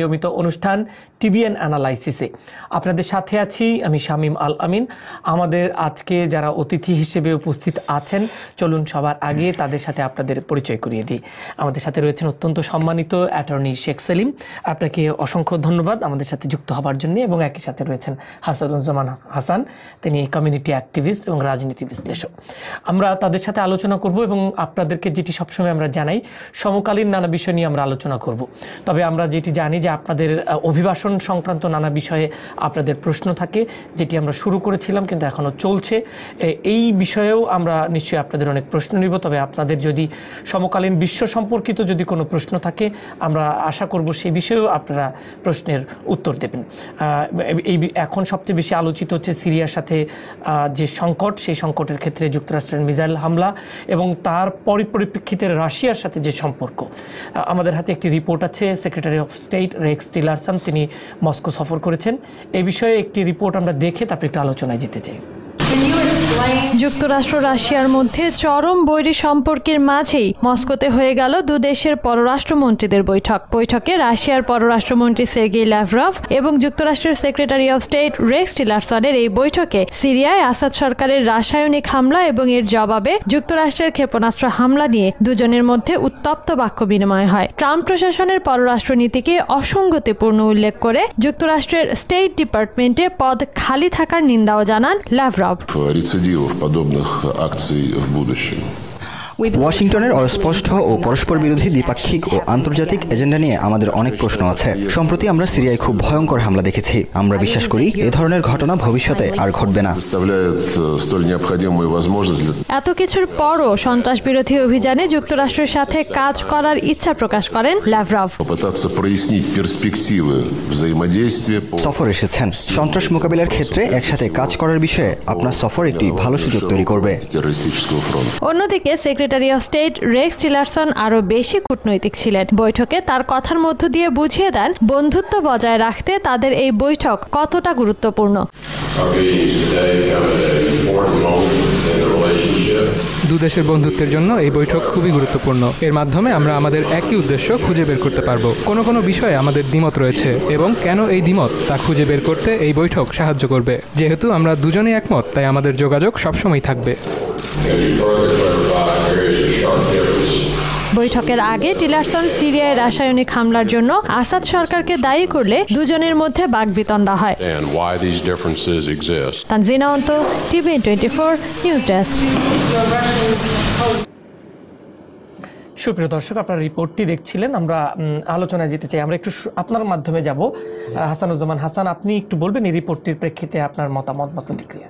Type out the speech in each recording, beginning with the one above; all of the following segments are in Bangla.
নিয়মিত অনুষ্ঠান টিবিএন অ্যানালাইসিসে আপনাদের সাথে আছি আমি শামিম আল আমিন আমাদের আজকে যারা অতিথি হিসেবে উপস্থিত আছেন চলুন সবার আগে তাদের সাথে আপনাদের পরিচয় করিয়ে দিই আমাদের সাথে রয়েছেন অত্যন্ত সম্মানিত অ্যাটর্নি শেখ সেলিম আপনাকে অসংখ্য ধন্যবাদ আমাদের সাথে যুক্ত হবার জন্য এবং একই সাথে রয়েছেন হাসানুজ্জামান হাসান তিনি কমিউনিটি অ্যাক্টিভিস্ট এবং রাজনীতি বিশ্লেষক আমরা তাদের সাথে আলোচনা করব এবং আপনাদেরকে যেটি সবসময় আমরা জানাই সমকালীন নানা বিষয় নিয়ে আমরা আলোচনা করব তবে আমরা যেটি জানি যে আপনাদের অভিবাসন সংক্রান্ত নানা বিষয়ে আপনাদের প্রশ্ন থাকে যেটি আমরা শুরু করেছিলাম কিন্তু এখনও চলছে এই বিষয়েও আমরা নিশ্চয়ই আপনাদের অনেক প্রশ্ন নিব তবে আপনাদের যদি সমকালীন বিশ্ব সম্পর্কিত যদি কোনো প্রশ্ন থাকে আমরা আশা করব সেই বিষয়েও আপনারা প্রশ্নের উত্তর দেবেন এই এখন সবচেয়ে বেশি আলোচিত হচ্ছে সিরিয়ার সাথে যে সংকট সেই সংকটের ক্ষেত্রে যুক্তরাষ্ট্রের মিজাইল হামলা এবং তার পরিপরিপ্রেক্ষিতে রাশিয়ার সাথে যে সম্পর্ক আমাদের হাতে একটি রিপোর্ট আছে secretary of state Rex Tillerson তিনি মস্কো সফর করেছেন এ বিষয়ে একটি রিপোর্ট আমরা দেখে তারপর একটু আলোচনায় যেতে চাই যুক্তরাষ্ট্র রাশিয়ার মধ্যে চরম বৈরী সম্পর্কের মাঝেই মস্কোতে হয়ে গেল দু দেশের পররাষ্ট্রমন্ত্রীদের বৈঠক বৈঠকে রাশিয়ার পররাষ্ট্রমন্ত্রী সের্গেই ল্যাভরভ এবং যুক্তরাষ্ট্রের সেক্রেটারি অফ স্টেট রেক্স টিলারসনের এই বৈঠকে সিরিয়ায় আসাদ সরকারের রাসায়নিক হামলা এবং এর জবাবে যুক্তরাষ্ট্রের ক্ষেপণাস্ত্র হামলা নিয়ে দুজনের মধ্যে উত্তপ্ত বাক্য বিনিময় হয় ট্রাম্প প্রশাসনের পররাষ্ট্রনীতিকে অসঙ্গতিপূর্ণ উল্লেখ করে যুক্তরাষ্ট্রের স্টেট ডিপার্টমেন্টে পদ খালি থাকার নিন্দাও জানান ল্যাভরভ рецидивов подобных акций в будущем. ওয়াশিংটনের অস্পষ্ট ও পরস্পর বিরোধী দ্বিপাক্ষিক ও আন্তর্জাতিক এজেন্ডা নিয়ে আমাদের অনেক প্রশ্ন আছে সম্প্রতি আমরা সিরিয়ায় খুব ভয়ঙ্কর হামলা দেখেছি আমরা বিশ্বাস করি এ ধরনের ঘটনা ভবিষ্যতে আর ঘটবে না এত কিছুর পরও সন্ত্রাস বিরোধী অভিযানে যুক্তরাষ্ট্রের সাথে কাজ করার ইচ্ছা প্রকাশ করেন সফর এসেছেন সন্ত্রাস মোকাবিলার ক্ষেত্রে একসাথে কাজ করার বিষয়ে আপনার সফর একটি ভালো সুযোগ তৈরি করবে অন্যদিকে secretary secretary of state Rex Tillerson আরও বেশি কূটনৈতিক ছিলেন বৈঠকে তার কথার মধ্য দিয়ে বুঝিয়ে দেন বন্ধুত্ব বজায় রাখতে তাদের এই বৈঠক কতটা গুরুত্বপূর্ণ দু দেশের বন্ধুত্বের জন্য এই বৈঠক খুবই গুরুত্বপূর্ণ এর মাধ্যমে আমরা আমাদের একই উদ্দেশ্য খুঁজে বের করতে পারব কোনো কোনো বিষয়ে আমাদের দ্বিমত রয়েছে এবং কেন এই দ্বিমত তা খুঁজে বের করতে এই বৈঠক সাহায্য করবে যেহেতু আমরা দুজনেই একমত তাই আমাদের যোগাযোগ সবসময় থাকবে বৈঠকের আগে টিলারসন সিরিয়ায় রাসায়নিক হামলার জন্য আসাদ সরকারকে দায়ী করলে দুজনের মধ্যে বাগবিতণ্ডা হয় টিভি টোয়েন্টি সুপ্রিয় দর্শক আপনার রিপোর্টটি দেখছিলেন আমরা আলোচনায় যেতে চাই আমরা একটু আপনার মাধ্যমে যাব হাসানুজ্জামান হাসান আপনি একটু বলবেন এই রিপোর্টটির প্রেক্ষিতে আপনার মতামত বা প্রতিক্রিয়া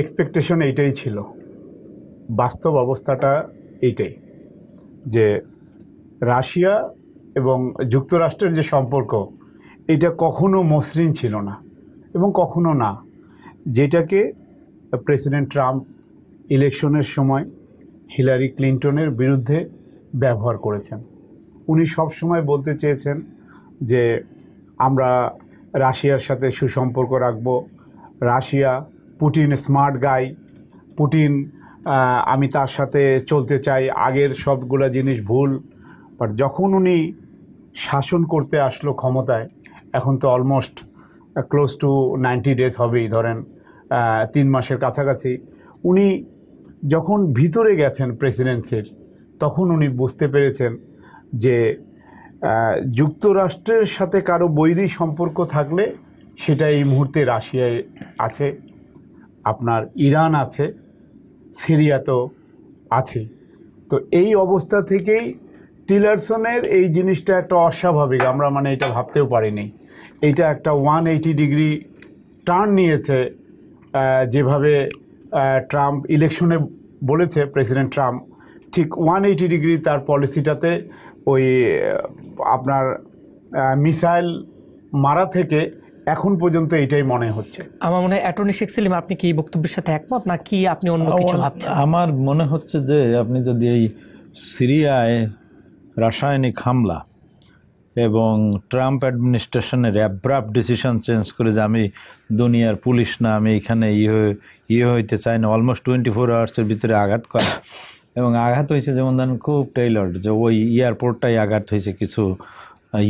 এক্সপেকটেশন এইটাই ছিল বাস্তব অবস্থাটা এইটাই যে রাশিয়া এবং যুক্তরাষ্ট্রের যে সম্পর্ক এটা কখনো মসৃণ ছিল না এবং কখনো না যেটাকে প্রেসিডেন্ট ট্রাম্প ইলেকশনের সময় হিলারি ক্লিন্টনের বিরুদ্ধে ব্যবহার করেছেন উনি সব সময় বলতে চেয়েছেন যে আমরা রাশিয়ার সাথে সুসম্পর্ক রাখব Russia Putin smart guy Putin আমি তার সাথে চলতে চাই আগের সবগুলো জিনিস ভুল বাট যখন উনি শাসন করতে আসলো ক্ষমতায় এখন তো almost close to ninety days হবেই ধরেন তিন মাসের কাছাকাছি উনি যখন ভিতরে গেছেন প্রেসিডেন্সির তখন উনি বুঝতে পেরেছেন যে যুক্তরাষ্ট্রের সাথে কারো বৈরী সম্পর্ক থাকলে সেটা এই মুহূর্তে রাশিয়ায় আছে আপনার ইরান আছে সিরিয়া তো আছে তো এই অবস্থা থেকেই টিলারসনের এই জিনিসটা একটা অস্বাভাবিক আমরা মানে এটা ভাবতেও পারিনি এটা একটা ওয়ান এইটি ডিগ্রি টার্ন নিয়েছে যেভাবে ট্রাম্প ইলেকশনে বলেছে প্রেসিডেন্ট ট্রাম্প ঠিক ওয়ান এইটি ডিগ্রি তার পলিসিটাতে ওই আপনার মিসাইল মারা থেকে এখন পর্যন্ত এটাই মনে হচ্ছে আমার মনে হয় অ্যাটর্নি শেখ সেলিম আপনি কি বক্তব্যের সাথে একমত না কি আপনি অন্য কিছু ভাবছেন আমার মনে হচ্ছে যে আপনি যদি এই সিরিয়ায় রাসায়নিক হামলা এবং ট্রাম্প অ্যাডমিনিস্ট্রেশনের অ্যাব্রাপ ডিসিশন চেঞ্জ করে যে আমি দুনিয়ার পুলিশ না আমি এখানে ইয়ে ইয়ে হইতে চাই না অলমোস্ট টোয়েন্টি ফোর আওয়ার্সের ভিতরে আঘাত করা এবং আঘাত হয়েছে যেমন ধরেন খুব টেইলার্ড যে ওই এয়ারপোর্টটাই আঘাত হয়েছে কিছু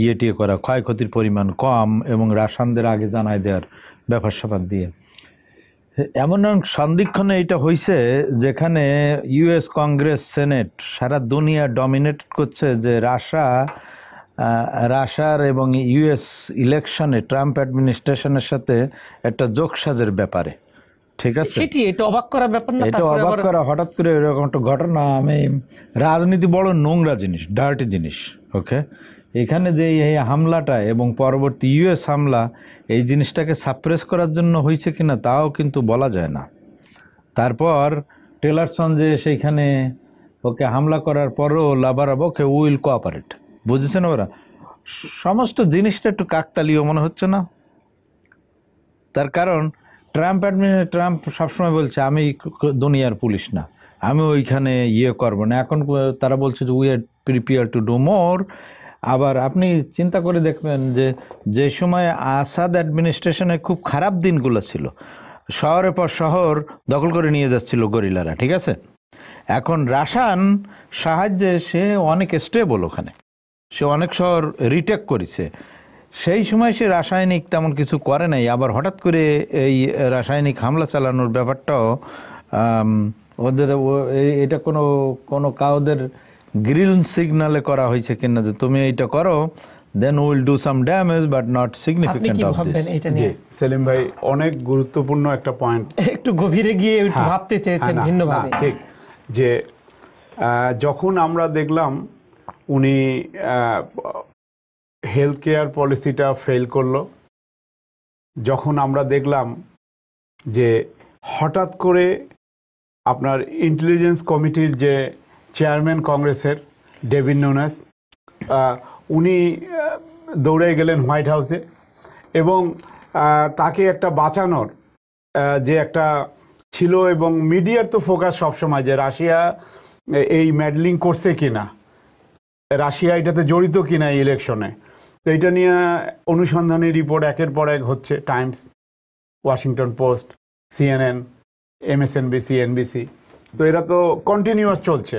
ইয়েটিয়ে করা ক্ষয়ক্ষতির পরিমাণ কম এবং রাসানদের আগে জানাই দেওয়ার ব্যাপার স্যাপার দিয়ে এমন সন্দিক্ষণে এটা হয়েছে যেখানে ইউএস কংগ্রেস সেনেট সারা দুনিয়া ডমিনেট করছে যে রাশা রাশার এবং ইউএস ইলেকশনে ট্রাম্প অ্যাডমিনিস্ট্রেশনের সাথে একটা যোগসাজের ব্যাপারে ঠিক আছে এটা অবাক করা ব্যাপার না এটা অবাক করা হঠাৎ করে এরকম একটা ঘটনা আমি রাজনীতি বড় নোংরা জিনিস ডার্টি জিনিস ওকে এখানে যে এই হামলাটা এবং পরবর্তী ইউএস হামলা এই জিনিসটাকে সাপ্রেস করার জন্য হয়েছে কিনা তাও কিন্তু বলা যায় না তারপর টেলারসন যে সেইখানে ওকে হামলা করার পরও লাভারাব ওকে উইল কোঅপারেট বুঝেছেন ওরা সমস্ত জিনিসটা একটু কাকতালিও মনে হচ্ছে না তার কারণ ট্রাম্প অ্যাডমিনিস্ট্রেশন ট্রাম্প সবসময় বলছে আমি দুনিয়ার পুলিশ না আমি ওইখানে ইয়ে করবো না এখন তারা বলছে যে we are prepare to do more আবার আপনি চিন্তা করে দেখবেন যে যে সময়ে আসাদ অ্যাডমিনিস্ট্রেশনে খুব খারাপ দিনগুলো ছিল শহরের পর শহর দখল করে নিয়ে যাচ্ছিল গরিলারা ঠিক আছে এখন রাশান সাহায্যে সে অনেক স্টেবল ওখানে সে অনেক শহর রিটেক করেছে সেই সময় সে রাসায়নিক তেমন কিছু করে নাই আবার হঠাৎ করে এই রাসায়নিক হামলা চালানোর ব্যাপারটাও ওদের এটা কোনো কোনো কাউদের গ্রিল সিগনালে করা হয়েছে কিনা যে তুমি এইটা করো then will do some damage but not significant of this Selim ভাই অনেক গুরুত্বপূর্ণ একটা পয়েন্ট একটু গভীরে গিয়ে একটু হ্যাঁ। ভাবতে চেয়েছেন হ্যাঁ, ভিন্নভাবে ঠিক যে যখন আমরা দেখলাম উনি হেলথ কেয়ার পলিসিটা ফেল করলো যখন আমরা দেখলাম যে হঠাৎ করে আপনার ইন্টেলিজেন্স কমিটির যে চেয়ারম্যান কংগ্রেসের ডেভিন নোনাস উনি দৌড়ে গেলেন হোয়াইট হাউসে এবং তাকে একটা বাঁচানোর যে একটা ছিল এবং মিডিয়ার তো ফোকাস সবসময় যে রাশিয়া এই ম্যাডলিং করছে কি না রাশিয়া এটাতে জড়িত কি না ইলেকশনে তো এটা নিয়ে অনুসন্ধানী রিপোর্ট একের পর এক হচ্ছে Times Washington Post CNN MSNBC NBC তো এরা তো কন্টিনিউয়াস চলছে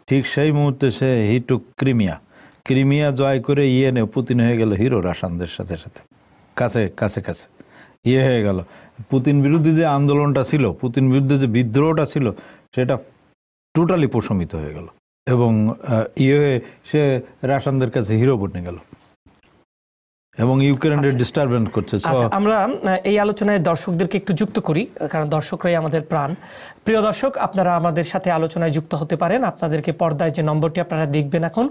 ঠিক সেই মুহূর্তে সে হি হিটুক ক্রিমিয়া ক্রিমিয়া জয় করে ইয়েনে পুতিন হয়ে গেল হিরো রাশানদের সাথে সাথে কাছে কাছে কাছে ইয়ে হয়ে গেল পুতিন বিরুদ্ধে যে আন্দোলনটা ছিল পুতিন বিরুদ্ধে যে বিদ্রোহটা ছিল সেটা টোটালি প্রশমিত হয়ে গেল এবং ইয়ে হয়ে সে রাশানদের কাছে হিরো বনে গেল এবং ইউক্রেনকে ডিস্টারবেন্স আচ্ছা। করছে আচ্ছা, আমরা এই আলোচনায় দর্শকদেরকে একটু যুক্ত করি কারণ দর্শকরাই আমাদের প্রাণ প্রিয় দর্শক আপনারা আমাদের সাথে আলোচনায় যুক্ত হতে পারেন আপনাদেরকে পর্দায় যে নম্বরটি আপনারা দেখবেন এখন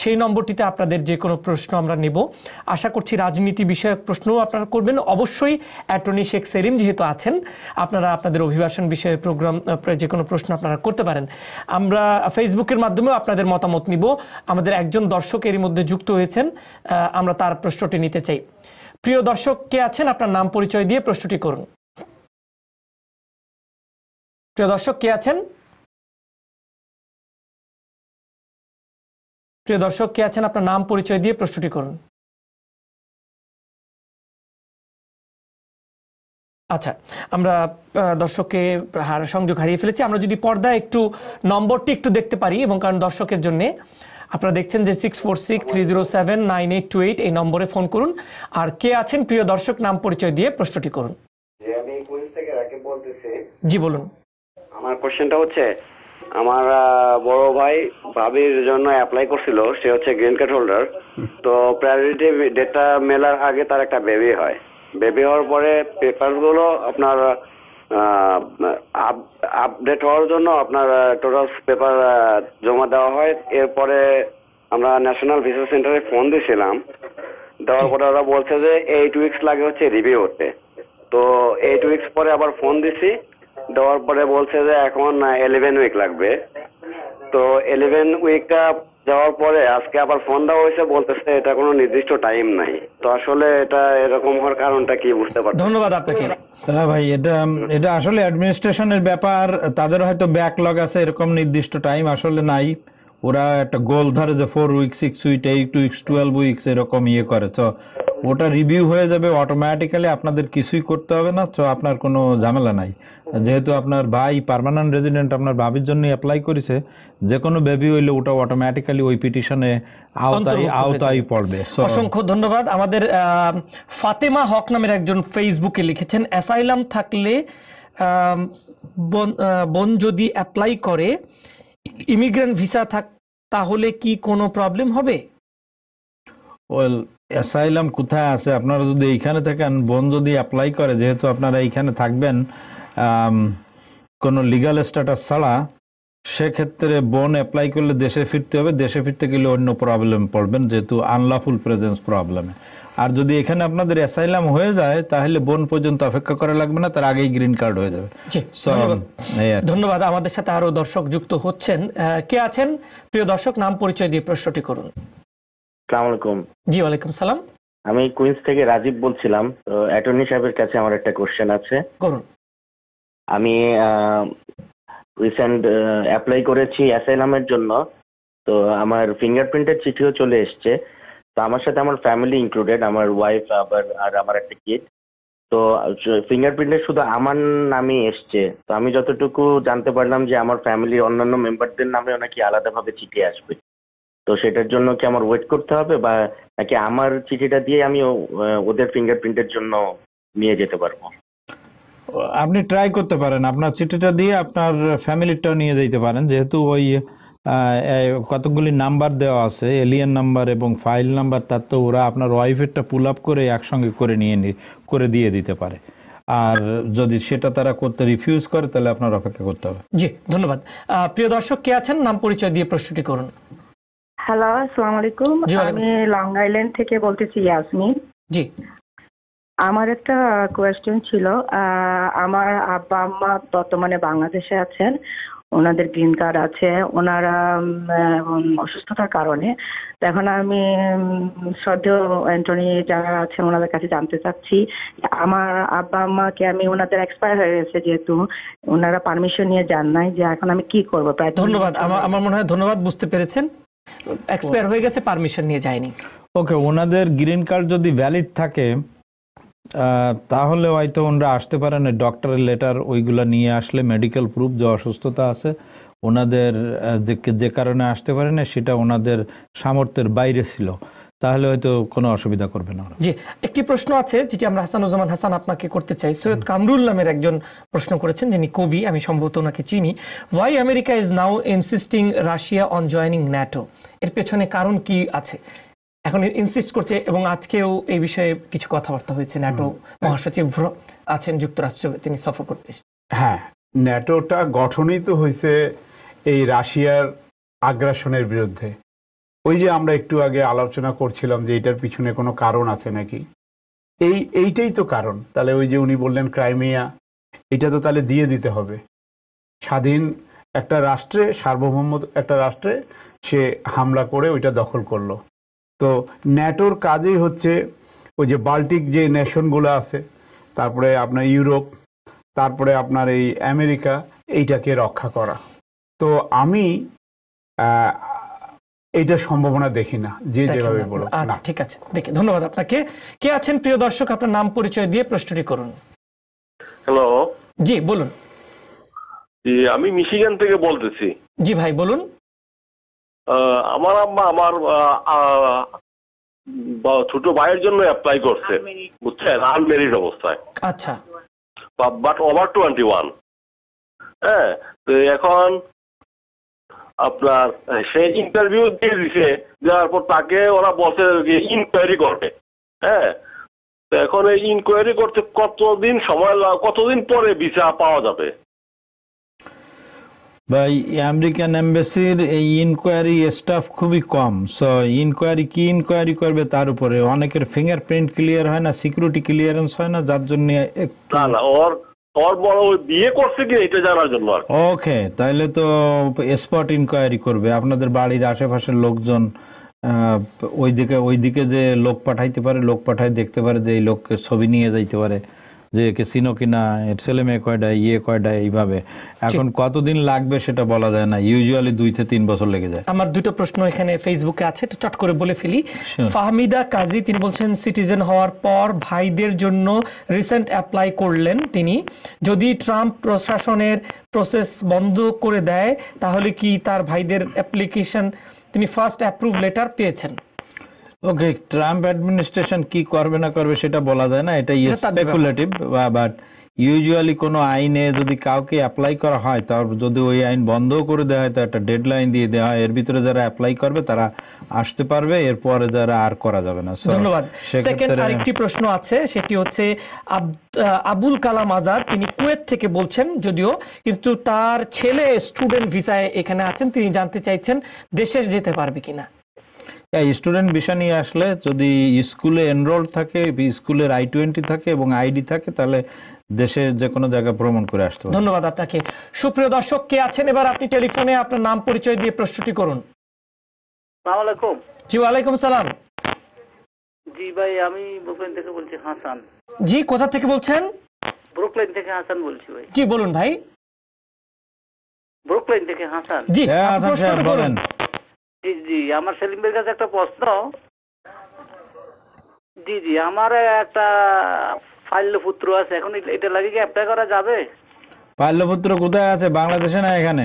সেই নম্বরটিতে আপনাদের যে কোনো প্রশ্ন আমরা নেব আশা করছি রাজনীতি বিষয়ক প্রশ্নও আপনারা করবেন অবশ্যই অ্যাটর্নি শেখ সেলিম যেহেতু আছেন আপনারা আপনাদের অভিবাসন বিষয়ে প্রোগ্রাম যে কোনো প্রশ্ন আপনারা করতে পারেন আমরা ফেসবুকের মাধ্যমেও আপনাদের মতামত নিব আমাদের একজন দর্শক এরই মধ্যে যুক্ত হয়েছেন আমরা তার প্রশ্নটি নিতে চাই প্রিয় দর্শক কে আছেন আপনার নাম পরিচয় দিয়ে প্রশ্নটি করুন প্রিয় দর্শক কে আছেন প্রিয় দর্শক কে আছেন আপনার নাম পরিচয় দিয়ে প্রশ্নটি করুন আচ্ছা আমরা দর্শককে সংযোগ হারিয়ে ফেলেছি আমরা যদি পর্দায় একটু নম্বরটি একটু দেখতে পারি এবং কারণ দর্শকের জন্য আপনারা দেখছেন যে six four six three zero seven nine eight two eight এই নম্বরে ফোন করুন আর কে আছেন প্রিয় দর্শক নাম পরিচয় দিয়ে প্রশ্নটি করুন জি বলুন আমার কোশ্চেনটা হচ্ছে আমার বড় ভাই ভাবির জন্য অ্যাপ্লাই করছিল সে হচ্ছে গ্রিন কার্ড হোল্ডার তো প্রায়োরিটি ডেটটা মেলার আগে তার একটা বেবি হয় বেবি হওয়ার পরে পেপারগুলো আপনার আপডেট হওয়ার জন্য আপনার টোটাল পেপার জমা দেওয়া হয় এরপরে আমরা ন্যাশনাল ভিসা সেন্টারে ফোন দিয়েছিলাম দেওয়ার পরে ওরা বলছে যে এইট উইকস লাগে হচ্ছে রিভিউ হতে তো এইট উইকস পরে আবার ফোন দিছি দেওয়ার পরে বলছে যে এখন ইলেভেন উইক লাগবে তো ইলেভেন উইকটা যাওয়ার পরে আজকে আবার ফোন দেওয়া হয়েছে বলতেছে এটা কোনো নির্দিষ্ট টাইম নাই তো আসলে এটা এরকম হওয়ার কারণটা কি বুঝতে পারছি ধন্যবাদ আপনাকে হ্যাঁ ভাই এটা এটা আসলে অ্যাডমিনিস্ট্রেশনের ব্যাপার তাদের হয়তো ব্যাকলগ আছে এরকম নির্দিষ্ট টাইম আসলে নাই ওরা একটা গোল ধরে যে four week six week eight twelve weeks এরকম ইয়ে করে তো ওটা রিভিউ হয়ে যাবে অটোমেটিক্যালি আপনাদের কিছুই করতে হবে না তো আপনার কোনো ঝামেলা নাই যেহেতু আপনার ভাই পারমানেন্ট রেজিডেন্ট আপনার ভাবির জন্য অ্যাপ্লাই করেছে যে কোনো বেবি হইলে ওটা অটোমেটিক্যালি ওই পিটিশনে আওতায় আওতায় পড়বে অসংখ্য ধন্যবাদ আমাদের ফাতেমা হক নামের একজন ফেসবুকে লিখেছেন অ্যাসাইলাম থাকলে বোন যদি অ্যাপ্লাই করে ইমিগ্রেন্ট ভিসা থাক তাহলে কি কোনো প্রবলেম হবে ওয়েল অ্যাসাইলাম কোথায় আছে আপনারা যদি এইখানে থাকেন বোন যদি অ্যাপ্লাই করে যেহেতু আপনারা এইখানে থাকবেন কোনো লিগাল স্ট্যাটাস ছাড়া সেক্ষেত্রে বোন অ্যাপ্লাই করলে দেশে ফিরতে হবে দেশে ফিরতে গেলে অন্য প্রবলেম পড়বেন যেহেতু আনলাফুল প্রেজেন্স প্রবলেমে আর যদি এখানে আপনাদের অ্যাসাইলাম হয়ে যায় তাহলে বোন পর্যন্ত অপেক্ষা করা লাগবে না তার আগেই গ্রিন কার্ড হয়ে যাবে ধন্যবাদ আমাদের সাথে আরো দর্শক যুক্ত হচ্ছেন কে আছেন প্রিয় দর্শক নাম পরিচয় দিয়ে প্রশ্নটি করুন আলাইকুম জি ওয়ালাইকুম সালাম আমি কুইন্স থেকে রাজীব বলছিলাম তো অ্যাটর্নি সাহেবের কাছে আমার একটা কোশ্চেন আছে করুন আমি রিসেন্ট অ্যাপ্লাই করেছি অ্যাসাইলামের জন্য তো আমার ফিঙ্গারপ্রিন্টের চিঠিও চলে এসছে তো আমার সাথে আমার ফ্যামিলি ইনক্লুডেড আমার ওয়াইফ আবার আর আমার একটা কিড তো ফিঙ্গারপ্রিন্টে শুধু আমার নামই এসছে তো আমি যতটুকু জানতে পারলাম যে আমার ফ্যামিলির অন্যান্য মেম্বারদের নামেও নাকি আলাদাভাবে চিঠি আসবে তো সেটার জন্য কি আমার ওয়েট করতে হবে বা নাকি আমার চিঠিটা দিয়ে আমি ওদের ফিঙ্গারপ্রিন্টের জন্য নিয়ে যেতে পারবো আপনি ট্রাই করতে পারেন আপনার চিঠিটা দিয়ে আপনার ফ্যামিলিটা নিয়ে যেতে পারেন যেহেতু ওই কতগুলি নাম্বার দেওয়া আছে এলিয়ান নাম্বার এবং ফাইল নাম্বার তার তো ওরা আপনার ওয়াইফেরটা পুল আপ করে একসঙ্গে করে নিয়ে করে দিয়ে দিতে পারে আর যদি সেটা তারা করতে রিফিউজ করে তাহলে আপনার অপেক্ষা করতে হবে জি ধন্যবাদ প্রিয় দর্শক কে আছেন নাম পরিচয় দিয়ে প্রশ্নটি করুন হ্যালো আসসালামু আলাইকুম আমি লং আইল্যান্ড থেকে বলতেছি ইয়াসমিন জি আমার একটা কোয়েশ্চেন ছিল আমার আব্বা আম্মা বর্তমানে বাংলাদেশে আছেন ওনাদের গ্রিন কার্ড আছে ওনারা অসুস্থতার কারণে এখন আমি শ্রদ্ধেয় অ্যান্টনি যারা আছেন ওনাদের কাছে জানতে চাচ্ছি আমার আব্বা আম্মাকে আমি ওনাদের এক্সপায়ার হয়ে গেছে যেহেতু ওনারা পারমিশন নিয়ে যান নাই যে এখন আমি কি করবো প্রায় ধন্যবাদ আমার মনে হয় ধন্যবাদ বুঝতে পেরেছেন এক্সপায়ার হয়ে গেছে পারমিশন নিয়ে যায়নি ওকে ওনাদের গ্রিন কার্ড যদি ভ্যালিড থাকে তাহলে হয়তো ওনারা আসতে পারেন ডক্টরের লেটার ওইগুলো নিয়ে আসলে মেডিকেল প্রুফ যে অসুস্থতা আছে ওনাদের যে যে কারণে আসতে পারে না সেটা ওনাদের সামর্থ্যের বাইরে ছিল তাহলে হয়তো কোনো অসুবিধা করবে না জি একটি প্রশ্ন আছে যেটি আমরা হাসানুজ্জামান হাসান আপনাকে করতে চাই সৈয়দ কামরুল নামের একজন প্রশ্ন করেছেন যিনি কবি আমি সম্ভবত ওনাকে চিনি why America is now insisting Russia on joining NATO এর পেছনে কারণ কি আছে এখন ইনসিস্ট করছে এবং আজকেও এই বিষয়ে কিছু কথাবার্তা হয়েছে ন্যাটো মহাসচিব আছেন যুক্তরাষ্ট্র তিনি সফর করতে হ্যাঁ ন্যাটোটা গঠনই তো হয়েছে এই রাশিয়ার আগ্রাসনের বিরুদ্ধে ওই যে আমরা একটু আগে আলোচনা করছিলাম যে এটার পিছনে কোনো কারণ আছে নাকি এই এইটাই তো কারণ তাহলে ওই যে উনি বললেন ক্রাইমিয়া এটা তো তাহলে দিয়ে দিতে হবে স্বাধীন একটা রাষ্ট্রে সার্বভৌম একটা রাষ্ট্রে সে হামলা করে ওইটা দখল করলো তো ন্যাটোর কাজেই হচ্ছে ওই যে বাল্টিক যে নেশনগুলো আছে তারপরে আপনার ইউরোপ তারপরে আপনার এই আমেরিকা এইটাকে রক্ষা করা তো আমি এইটা সম্ভাবনা দেখি না যে যেভাবে বলো আচ্ছা ঠিক আছে দেখি ধন্যবাদ আপনাকে কে আছেন প্রিয় দর্শক আপনার নাম পরিচয় দিয়ে প্রশ্নটি করুন হ্যালো জি বলুন আমি মিশিগান থেকে বলতেছি জি ভাই বলুন আমার আম্মা আমার ছোট ভাইয়ের জন্য অ্যাপ্লাই করছে বুঝছেন আনমেরিড অবস্থায় আচ্ছা বাট ওভার টোয়েন্টি ওয়ান হ্যাঁ তো এখন আপনার সে ইন্টারভিউ দিয়ে দিছে দেওয়ার পর তাকে ওরা বলছে ইনকোয়ারি করবে হ্যাঁ এখন এই ইনকোয়ারি করতে কতদিন সময় কতদিন পরে ভিসা পাওয়া যাবে ভাই আমেরিকান এম্বাসির এই ইনকোয়ারি স্টাফ খুবই কম সো ইনকোয়ারি কি ইনকোয়ারি করবে তার উপরে অনেকের ফিঙ্গারপ্রিন্ট ক্লিয়ার হয় না সিকিউরিটি ক্লিয়ারেন্স হয় না যার জন্য না না ওর করছে কি জানার জন্য ওকে তাহলে তো স্পট ইনকোয়ারি করবে আপনাদের বাড়ির আশেপাশের লোকজন ওইদিকে ওইদিকে যে লোক পাঠাইতে পারে লোক পাঠায় দেখতে পারে যে এই লোককে ছবি নিয়ে যাইতে পারে যে একে চিনো কিনা এর ছেলে মেয়ে কয়টা ইয়ে কয়টা এইভাবে এখন কতদিন লাগবে সেটা বলা যায় না ইউজুয়ালি দুই থেকে তিন বছর লেগে যায় আমার দুটো প্রশ্ন এখানে ফেসবুকে আছে চট করে বলে ফেলি ফাহমিদা কাজী তিনি বলছেন সিটিজেন হওয়ার পর ভাইদের জন্য রিসেন্ট অ্যাপ্লাই করলেন তিনি যদি ট্রাম্প প্রশাসনের প্রসেস বন্ধ করে দেয় তাহলে কি তার ভাইদের অ্যাপ্লিকেশন তিনি ফার্স্ট অ্যাপ্রুভ লেটার পেয়েছেন ওকে ট্রাম্প অ্যাডমিনিস্ট্রেশন কি করবে না করবে সেটা বলা যায় না এটা স্পেকুলেটিভ বাট ইউজুয়ালি কোনো আইনে যদি কাউকে অ্যাপ্লাই করা হয় তার যদি ওই আইন বন্ধ করে দেওয়া হয় তো একটা ডেডলাইন দিয়ে দেওয়া হয় এর ভিতরে যারা অ্যাপ্লাই করবে তারা আসতে পারবে এরপরে যারা আর করা যাবে না ধন্যবাদ সেকেন্ড আরেকটি প্রশ্ন আছে সেটি হচ্ছে আবুল কালাম আজাদ তিনি কুয়েত থেকে বলছেন যদিও কিন্তু তার ছেলে স্টুডেন্ট ভিসায় এখানে আছেন তিনি জানতে চাইছেন দেশে যেতে পারবে কিনা স্টুডেন্ট ভিসা নিয়ে আসলে যদি স্কুলে এনরোল থাকে স্কুলের আই টোয়েন্টি থাকে এবং আইডি থাকে তাহলে দেশের যে কোনো জায়গা ভ্রমণ করে আসতে ধন্যবাদ আপনাকে সুপ্রিয় দর্শক কে আছেন এবার আপনি টেলিফোনে আপনার নাম পরিচয় দিয়ে প্রশ্নটি করুন জি ওয়ালাইকুম সালাম জি ভাই আমি থেকে বলছি হাসান জি কোথা থেকে বলছেন থেকে হাসান বলছি ভাই জি বলুন ভাই থেকে হাসান জি হ্যাঁ, প্রশ্নটি জি আমার কাছে একটা প্রশ্ন জি জি আমার একটা আছে এখন এটা লাগে কি অ্যাপ্লাই করা যাবে কোথায় আছে বাংলাদেশে না এখানে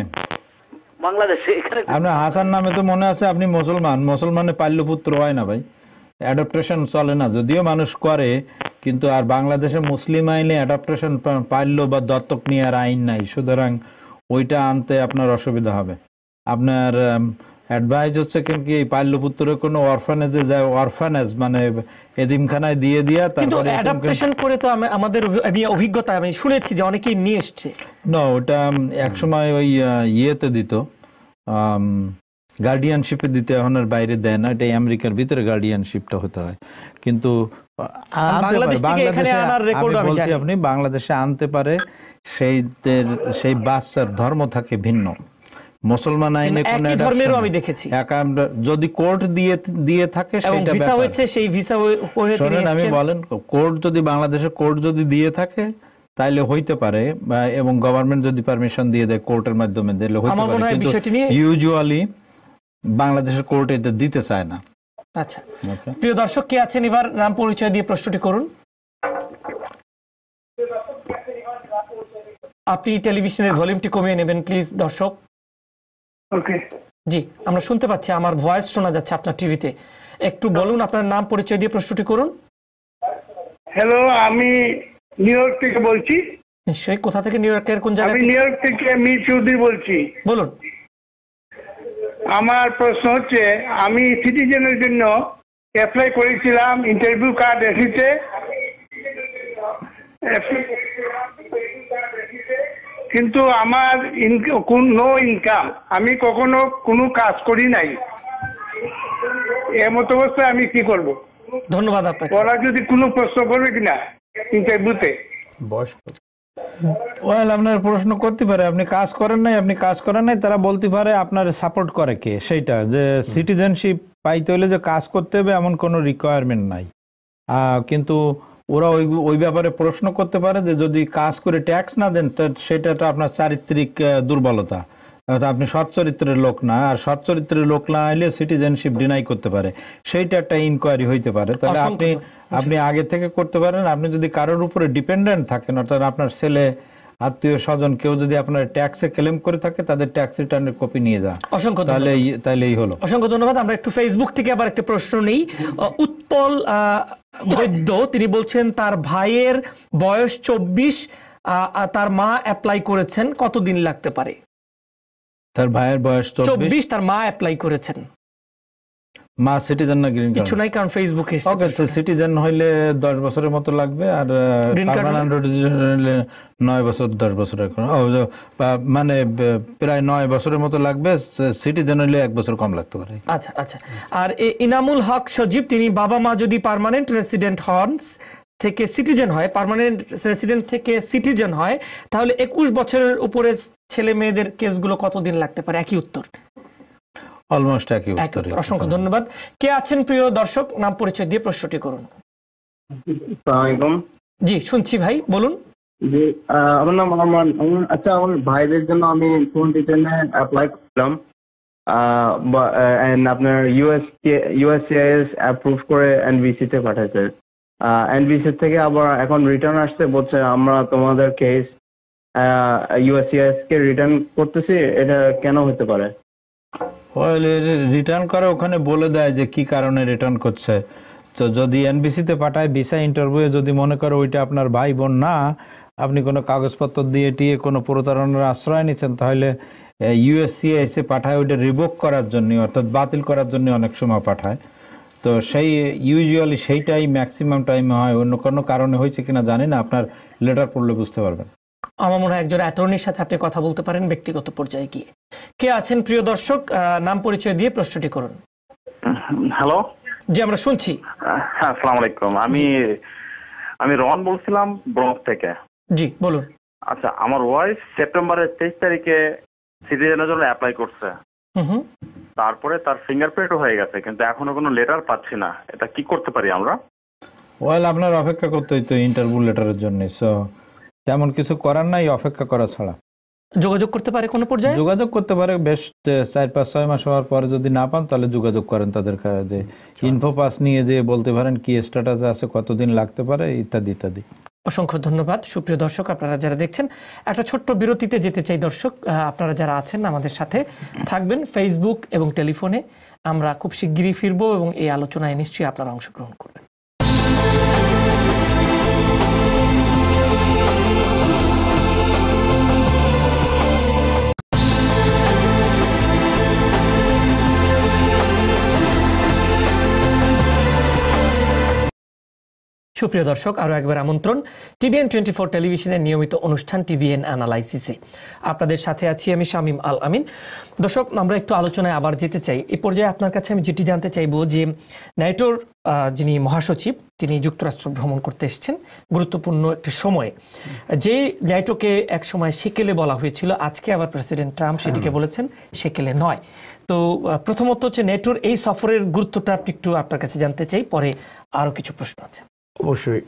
বাংলাদেশে এখানে আপনার হাসান নামে তো মনে আছে আপনি মুসলমান মুসলমানের পাল্যপুত্র হয় না ভাই অ্যাডাপ্টেশন চলে না যদিও মানুষ করে কিন্তু আর বাংলাদেশে মুসলিম আইনে অ্যাডাপ্টেশন পাল্য বা দত্তক নিয়ে আর আইন নাই সুতরাং ওইটা আনতে আপনার অসুবিধা হবে আপনার অ্যাডভাইস হচ্ছে কিন্তু কি পাল্যপুত্রের কোনো অরফানেজে যায় অরফানেজ মানে এদিমখানায় দিয়ে দিয়া তারপরে অ্যাডাপটেশন করে তো আমাদের আমি অভিজ্ঞতা আমি শুনেছি যে অনেকেই নিয়ে এসেছে না ওটা একসময় ওই ইয়েতে দিত গার্ডিয়ানশিপে দিতে এখন আর বাইরে দেয় না এটা আমেরিকার ভিতরে গার্ডিয়ানশিপটা হতে হয় কিন্তু আপনি বাংলাদেশে আনতে পারে সেই সেই বাচ্চার ধর্ম থাকে ভিন্ন মুসলমান আইনে মানে কোন একই ধর্মেরও আমি দেখেছি যদি কোর্ট দিয়ে দিয়ে থাকে সেটা ভিসা হয়েছে সেই ভিসা হয়ে তিনি আমি বলেন কোর্ট যদি বাংলাদেশে কোর্ট যদি দিয়ে থাকে তাইলে হইতে পারে এবং গভর্নমেন্ট যদি পারমিশন দিয়ে দেয় কোর্টের মাধ্যমে দিলে হইতে পারে আমার মনে হয় বিষয়টি নিয়ে ইউজুয়ালি বাংলাদেশের কোর্ট এটা দিতে চায় না আচ্ছা প্রিয় দর্শক কে আছেন এবার নাম পরিচয় দিয়ে প্রশ্নটি করুন আপনি টেলিভিশনের ভলিউমটি কমিয়ে নেবেন প্লিজ দর্শক ওকে জি আমরা শুনতে পাচ্ছি আমার ভয়েস শোনা যাচ্ছে আপনার টিভিতে একটু বলুন আপনার নাম পরিচয় দিয়ে প্রশ্নটি করুন হ্যালো আমি নিউ ইয়র্ক থেকে বলছি নিশ্চয়ই কোথা থেকে নিউ ইয়র্কের কোন জায়গা আমি নিউ ইয়র্ক থেকে আমি চৌধুরী বলছি বলুন আমার প্রশ্ন হচ্ছে আমি সিটিজেনের জন্য অ্যাপ্লাই করেছিলাম ইন্টারভিউ কার্ড এসেছে কিন্তু আমার নো ইনকাম আমি কখনো কোনো কাজ করি নাই এমত অবস্থায় আমি কি করব ধন্যবাদ আপনাকে ওরা যদি কোনো প্রশ্ন করবে কিনা ইন্টারভিউতে ওয়েল আপনার প্রশ্ন করতে পারে আপনি কাজ করেন নাই আপনি কাজ করেন নাই তারা বলতে পারে আপনার সাপোর্ট করে কে সেইটা যে সিটিজেনশিপ পাইতে হলে যে কাজ করতে হবে এমন কোনো রিকোয়ারমেন্ট নাই কিন্তু ওরা ওই ওই ব্যাপারে প্রশ্ন করতে পারে যে যদি কাজ করে ট্যাক্স না দেন সেটা তো আপনার চারিত্রিক দুর্বলতা আপনি সৎ চরিত্রের লোক না আর সৎ চরিত্রের লোক না আইলে সিটিজেনশিপ ডিনাই করতে পারে সেইটা একটা ইনকোয়ারি হইতে পারে তাহলে আপনি আপনি আগে থেকে করতে পারেন আপনি যদি কারোর উপরে ডিপেন্ডেন্ট থাকেন অর্থাৎ আপনার ছেলে আত্মীয় স্বজন কেউ যদি আপনার ট্যাক্সে ক্লেম করে থাকে তাদের ট্যাক্স রিটার্নের কপি নিয়ে যান অসংখ্য তাহলে এই হলো অসংখ্য ধন্যবাদ আমরা একটু ফেসবুক থেকে আবার একটা প্রশ্ন নেই উৎপল বৈদ্য তিনি বলছেন তার ভাইয়ের বয়স চব্বিশ তার মা অ্যাপ্লাই করেছেন কতদিন লাগতে পারে তার ভাইয়ের বয়স চব্বিশ তার মা অ্যাপ্লাই করেছেন মা সিটিজেন না গ্রিন কিছু নাই কারণ ফেসবুকে ওকে তো সিটিজেন হইলে 10 বছরের মতো লাগবে আর পার্মানেন্ট হইলে 9 বছর 10 বছর এখন মানে প্রায় 9 বছরের মতো লাগবে সিটিজেন হইলে 1 বছর কম লাগতে পারে আচ্ছা আচ্ছা আর ইনামুল হক সজীব তিনি বাবা মা যদি পার্মানেন্ট রেসিডেন্ট হন থেকে সিটিজেন হয় পার্মানেন্ট রেসিডেন্ট থেকে সিটিজেন হয় তাহলে 21 বছরের উপরে ছেলে মেয়েদের কেসগুলো কতদিন লাগতে পারে একই উত্তর অলমোস্ট একই অসংখ্য ধন্যবাদ কে আছেন প্রিয় দর্শক নাম পরিচয় দিয়ে প্রশ্নটি করুন জি শুনছি ভাই বলুন আমার নাম আমার আচ্ছা আমার ভাইদের জন্য আমি ফোন রিটার্নে অ্যাপ্লাই করলাম এন্ড আপনার ইউএস ইউএসসিআইএস অ্যাপ্রুভ করে এনবিসিতে পাঠাইছে এনবিসি থেকে আবার এখন রিটার্ন আসছে বলছে আমরা তোমাদের কেস ইউএসসিআইএস কে রিটার্ন করতেছি এটা কেন হতে পারে রিটার্ন করে ওখানে বলে দেয় যে কি কারণে রিটার্ন করছে তো যদি এনবিসিতে পাঠায় ভিসা ইন্টারভিউয়ে যদি মনে করে ওইটা আপনার ভাই বোন না আপনি কোনো কাগজপত্র দিয়ে টিয়ে কোনো প্রতারণার আশ্রয় নিচ্ছেন তাহলে ইউএসসিএ এসে পাঠায় ওইটা রিভোক করার জন্য অর্থাৎ বাতিল করার জন্য অনেক সময় পাঠায় তো সেই ইউজুয়ালি সেইটাই ম্যাক্সিমাম টাইম হয় অন্য কোনো কারণে হয়েছে কিনা জানি না আপনার লেটার পড়লে বুঝতে পারবেন আমার মনে হয় একজন অ্যাটর্নির সাথে আপনি কথা বলতে পারেন ব্যক্তিগত পর্যায়ে গিয়ে কে আছেন প্রিয় দর্শক নাম পরিচয় দিয়ে প্রশ্নটি করুন হ্যালো জি আমরা শুনছি আসসালামু আলাইকুম আমি আমি রন বলছিলাম ব্রঙ্ক থেকে জি বলুন আচ্ছা আমার ওয়াইফ সেপ্টেম্বরের তেইশ তারিখে সিটিজেনের জন্য অ্যাপ্লাই করছে তারপরে তার ফিঙ্গারপ্রিন্টও হয়ে গেছে কিন্তু এখনো কোনো লেটার পাচ্ছি না এটা কি করতে পারি আমরা ওয়েল আপনার অপেক্ষা করতে হইতো ইন্টারভিউ লেটারের জন্য সো তেমন কিছু করার নাই অপেক্ষা করা ছাড়া যোগাযোগ করতে পারে কোনো পর্যায়ে যোগাযোগ করতে পারে বেশ চার পাঁচ ছয় মাস হওয়ার পরে যদি না পান তাহলে যোগাযোগ করেন তাদের যে ইনফো আচ্ছা। পাস নিয়ে যে বলতে পারেন কি স্ট্যাটাস আছে কতদিন লাগতে পারে ইত্যাদি ইত্যাদি অসংখ্য ধন্যবাদ সুপ্রিয় দর্শক আপনারা যারা দেখছেন একটা ছোট্ট বিরতিতে যেতে চাই দর্শক আপনারা যারা আছেন আমাদের সাথে থাকবেন ফেসবুক এবং টেলিফোনে আমরা খুব শিগগিরই ফিরবো এবং এই আলোচনায় নিশ্চয়ই আপনারা অংশগ্রহণ করবেন সুপ্রিয় দর্শক আরও একবার আমন্ত্রণ টিভিএন টোয়েন্টি ফোর টেলিভিশনের নিয়মিত অনুষ্ঠান টিভিএন অ্যানালাইসিসে আপনাদের সাথে আছি আমি শামিম আল আমিন দর্শক আমরা একটু আলোচনায় আবার যেতে চাই এ পর্যায়ে আপনার কাছে আমি যেটি জানতে চাইব যে নাইটোর যিনি মহাসচিব তিনি যুক্তরাষ্ট্র ভ্রমণ করতে এসছেন গুরুত্বপূর্ণ একটি সময়ে যে এক একসময় সেকেলে বলা হয়েছিল আজকে আবার প্রেসিডেন্ট ট্রাম্প সেটিকে বলেছেন সেকেলে নয় তো প্রথমত হচ্ছে নেটোর এই সফরের গুরুত্বটা আপনি একটু আপনার কাছে জানতে চাই পরে আরও কিছু প্রশ্ন আছে অবশ্যই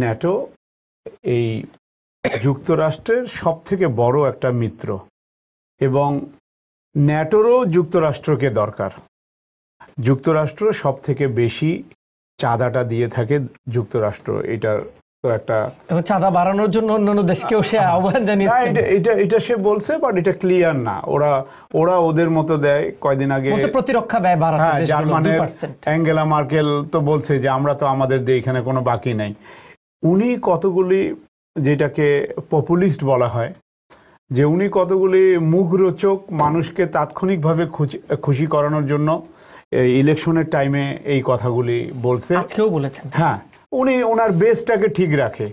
ন্যাটো এই যুক্তরাষ্ট্রের সব থেকে বড় একটা মিত্র এবং ন্যাটোরও যুক্তরাষ্ট্রকে দরকার যুক্তরাষ্ট্র সব থেকে বেশি চাঁদাটা দিয়ে থাকে যুক্তরাষ্ট্র এটার তো একটা চাঁদা বাড়ানোর জন্য অন্যান্য দেশকেও সে আহ্বান হ্যাঁ, জানিয়েছে এটা এটা সে বলছে বাট এটা ক্লিয়ার না ওরা ওরা ওদের মতো দেয় কয়দিন আগে প্রতিরক্ষা ব্যয় বাড়াতে হ্যাঁ, জার্মানের অ্যাঙ্গেলা মার্কেল তো বলছে যে আমরা তো আমাদের দিয়ে এখানে কোনো বাকি নাই উনি কতগুলি যেটাকে পপুলিস্ট বলা হয় যে উনি কতগুলি মুখরোচক মানুষকে তাৎক্ষণিকভাবে খুশি খুশি করানোর জন্য ইলেকশনের টাইমে এই কথাগুলি বলছে আজকেও বলেছেন হ্যাঁ উনি ওনার বেসটাকে ঠিক রাখে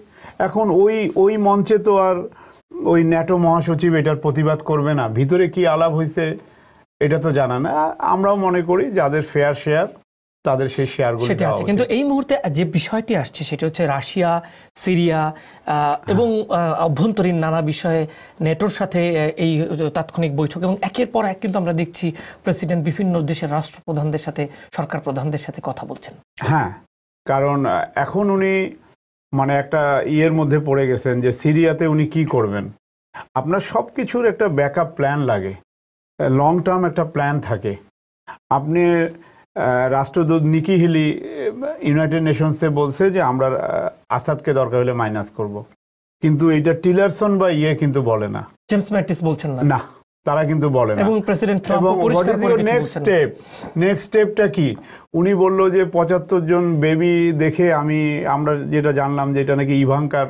এখন ওই ওই মঞ্চে তো আর ওই ন্যাটো মহাসচিব এটার প্রতিবাদ করবে না ভিতরে কি আলাপ হয়েছে এটা তো জানা না আমরাও মনে করি যাদের ফেয়ার শেয়ার তাদের সেই শেয়ারগুলো সেটা আছে কিন্তু এই মুহূর্তে যে বিষয়টি আসছে সেটা হচ্ছে রাশিয়া সিরিয়া এবং অভ্যন্তরীণ নানা বিষয়ে নেটোর সাথে এই তাৎক্ষণিক বৈঠক এবং একের পর এক কিন্তু আমরা দেখছি প্রেসিডেন্ট বিভিন্ন দেশের রাষ্ট্রপ্রধানদের সাথে সরকার প্রধানদের সাথে কথা বলছেন হ্যাঁ কারণ এখন উনি মানে একটা ইয়ের মধ্যে পড়ে গেছেন যে সিরিয়াতে উনি কি করবেন আপনার সব কিছুর একটা ব্যাকআপ প্ল্যান লাগে লং টার্ম একটা প্ল্যান থাকে আপনি রাষ্ট্রদূত নিকি হিলি ইউনাইটেড নেশনসে বলছে যে আমরা আসাদকে দরকার হলে মাইনাস করব। কিন্তু এটা টিলারসন বা ইয়ে কিন্তু বলে না জেমস ম্যাটিস বলছেন না না তারা কিন্তু বলে না এবং প্রেসিডেন্ট নেক্সট স্টেপ নেক্সট স্টেপটা কি উনি বলল যে পঁচাত্তর জন বেবি দেখে আমি আমরা যেটা জানলাম যে এটা নাকি ইভাঙ্কার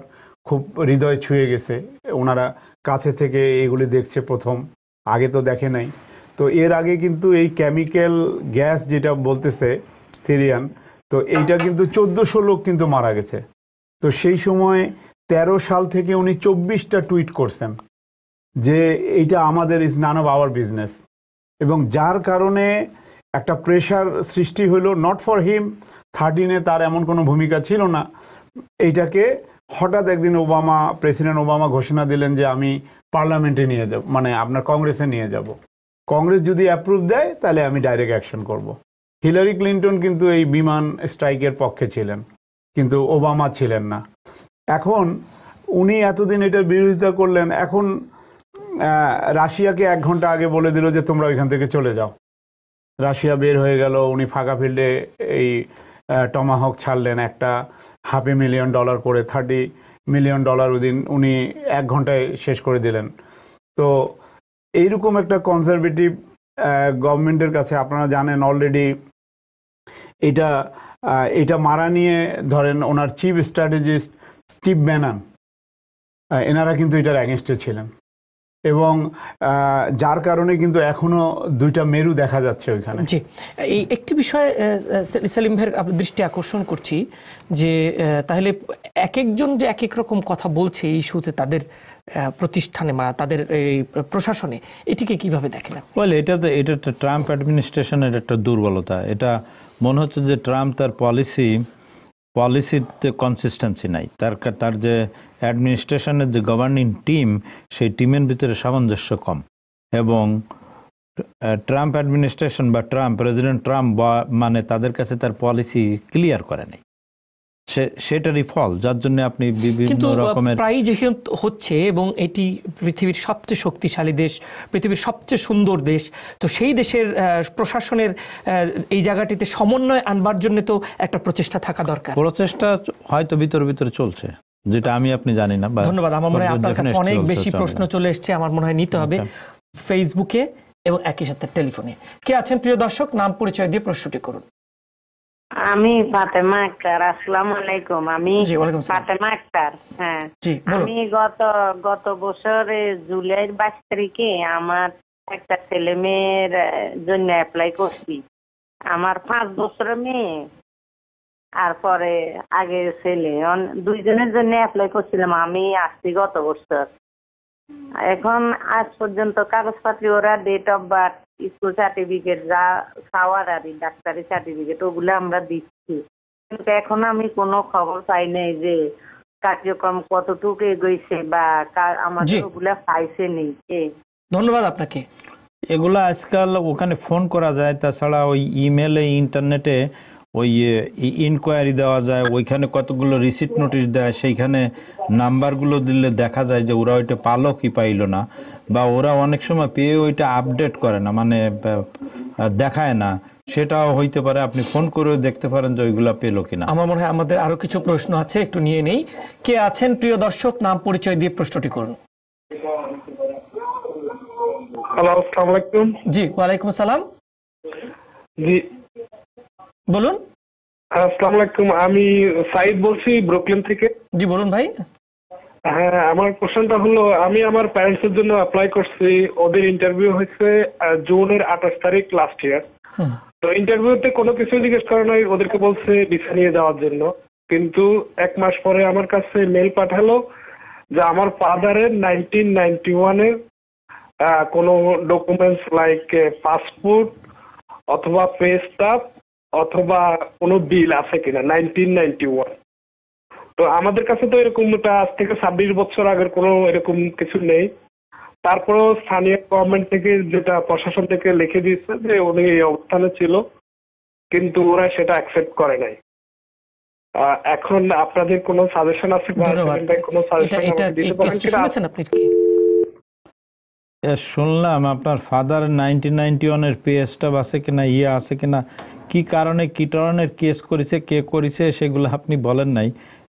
খুব হৃদয় ছুঁয়ে গেছে ওনারা কাছে থেকে এগুলি দেখছে প্রথম আগে তো দেখে নাই তো এর আগে কিন্তু এই কেমিক্যাল গ্যাস যেটা বলতেছে সিরিয়ান তো এইটা কিন্তু চোদ্দোশো লোক কিন্তু মারা গেছে তো সেই সময় ১৩ সাল থেকে উনি চব্বিশটা টুইট করছেন যে এইটা আমাদের is none of our business এবং যার কারণে একটা প্রেশার সৃষ্টি হলো নট ফর হিম থার্টিনে তার এমন কোনো ভূমিকা ছিল না এইটাকে হঠাৎ একদিন ওবামা প্রেসিডেন্ট ওবামা ঘোষণা দিলেন যে আমি পার্লামেন্টে নিয়ে যাব মানে আপনার কংগ্রেসে নিয়ে যাব কংগ্রেস যদি অ্যাপ্রুভ দেয় তাহলে আমি ডাইরেক্ট অ্যাকশন করব। হিলারি ক্লিন্টন কিন্তু এই বিমান স্ট্রাইকের পক্ষে ছিলেন কিন্তু ওবামা ছিলেন না এখন উনি এতদিন এটার বিরোধিতা করলেন এখন রাশিয়াকে এক ঘন্টা আগে বলে দিল যে তোমরা ওইখান থেকে চলে যাও রাশিয়া বের হয়ে গেল উনি ফাঁকা ফিল্ডে এই টমাহক ছাড়লেন একটা হাফে মিলিয়ন ডলার করে থার্টি মিলিয়ন ডলার ওদিন উনি এক ঘন্টায় শেষ করে দিলেন তো এইরকম একটা কনজারভেটিভ গভর্নমেন্টের কাছে আপনারা জানেন অলরেডি এটা এটা মারা নিয়ে ধরেন ওনার চিফ স্ট্র্যাটেজিস্ট স্টিভ ব্যানান এনারা কিন্তু এটার অ্যাগেনস্টে ছিলেন এবং যার কারণে কিন্তু এখনো দুইটা মেরু দেখা যাচ্ছে ওইখানে জি এই একটি বিষয়ে সেলিম ভাইয়ের আপনার দৃষ্টি আকর্ষণ করছি যে তাহলে এক একজন যে এক এক রকম কথা বলছে এই ইস্যুতে তাদের প্রতিষ্ঠানে বা তাদের এই প্রশাসনে এটিকে কিভাবে দেখেন ওয়েল এটা তো এটা ট্রাম্প অ্যাডমিনিস্ট্রেশনের একটা দুর্বলতা এটা মনে হচ্ছে যে ট্রাম্প তার পলিসি পলিসিতে কনসিস্টেন্সি নাই তার তার যে অ্যাডমিনিস্ট্রেশনের যে গভর্নিং টিম সেই টিমের ভিতরে সামঞ্জস্য কম এবং ট্রাম্প অ্যাডমিনিস্ট্রেশন বা ট্রাম্প প্রেসিডেন্ট ট্রাম্প মানে তাদের কাছে তার পলিসি ক্লিয়ার করে নেই সেটারই ফল যার জন্য আপনি বিভিন্ন রকমের প্রায় যেহেতু হচ্ছে এবং এটি পৃথিবীর সবচেয়ে শক্তিশালী দেশ পৃথিবীর সবচেয়ে সুন্দর দেশ তো সেই দেশের প্রশাসনের এই জায়গাটিতে সমন্বয় আনবার জন্য তো একটা প্রচেষ্টা থাকা দরকার প্রচেষ্টা হয়তো ভিতর ভিতরে চলছে যেটা আমি আপনি জানি না ধন্যবাদ আমার মনে হয় আপনার কাছে অনেক বেশি প্রশ্ন চলে এসছে আমার মনে হয় নিতে হবে ফেসবুকে এবং একই সাথে টেলিফোনে কে আছেন প্রিয় দর্শক নাম পরিচয় দিয়ে প্রশ্নটি করুন আমি ফাতেমা আক্তার আসসালামু আলাইকুম আমি ফাতেমা আক্তার হ্যাঁ আমি গত গত বছর জুলাইয়ের বাইশ তারিখে আমার একটা ছেলে মেয়ের জন্য অ্যাপ্লাই করছি আমার পাঁচ বছরের মেয়ে আর পরে আগে ছেলে দুইজনের জন্য অ্যাপ্লাই করছিলাম আমি আসছি গত বছর এখন আজ পর্যন্ত কাগজপত্র ওরা date of birth school certificate যা খাওয়ার আর ডাক্তারি সার্টিফিকেট ওগুলো আমরা দিচ্ছি কিন্তু এখন আমি কোনো খবর পাই নাই যে কার্যক্রম কতটুকু এগোইছে বা আমাদের ওগুলা পাইছে নেই ধন্যবাদ আপনাকে এগুলা আজকাল ওখানে ফোন করা যায় তাছাড়া ওই ইমেলে ইন্টারনেটে ওই ইনকোয়ারি দেওয়া যায় ওইখানে কতগুলো রিসিট নোটিশ দেয় সেইখানে নাম্বারগুলো দিলে দেখা যায় যে ওরা ওইটা পালো কি পাইলো না বা ওরা অনেক সময় পেয়ে ওইটা আপডেট করে না মানে দেখায় না সেটাও হইতে পারে আপনি ফোন করেও দেখতে পারেন যে ওইগুলা পেলো কিনা আমার মনে হয় আমাদের আরো কিছু প্রশ্ন আছে একটু নিয়ে নেই কে আছেন প্রিয় দর্শক নাম পরিচয় দিয়ে প্রশ্নটি করুন জি ওয়ালাইকুম সালাম জি বলুন আসসালামু আলাইকুম আমি সাইদ বলছি ব্রুকলিন থেকে জি বলুন ভাই হ্যাঁ আমার কোশ্চেনটা হলো আমি আমার প্যারেন্টসের জন্য অ্যাপ্লাই করছি ওদের ইন্টারভিউ হয়েছে জুনের আঠাশ তারিখ লাস্ট ইয়ার তো ইন্টারভিউতে কোনো কিছু জিজ্ঞেস করা নাই ওদেরকে বলছে ভিসা নিয়ে যাওয়ার জন্য কিন্তু এক মাস পরে আমার কাছে মেল পাঠালো যে আমার ফাদারের নাইনটিন নাইনটি ওয়ানের কোনো ডকুমেন্টস লাইক পাসপোর্ট অথবা পে স্টাফ অথবা কোনো বিল আছে কিনা নাইনটিন নাইনটি ওয়ান তো আমাদের কাছে তো এরকম আজ থেকে ছাব্বিশ বছর আগের কোন এরকম কিছু নেই তারপরেও স্থানীয় গভর্নমেন্ট থেকে যেটা প্রশাসন থেকে লিখে দিয়েছে যে উনি এই অবস্থানে ছিল কিন্তু ওরা সেটা অ্যাকসেপ্ট করে নাই এখন আপনাদের কোনো সাজেশন আছে কোনো সাজেশন দিতে শুনলাম আপনার ফাদার নাইনটি নাইনটি ওয়ানের পেজটা আছে কিনা ইয়ে আছে কিনা কি কারণে কি ধরনের কেস করেছে কে করেছে সেগুলো আপনি বলেন নাই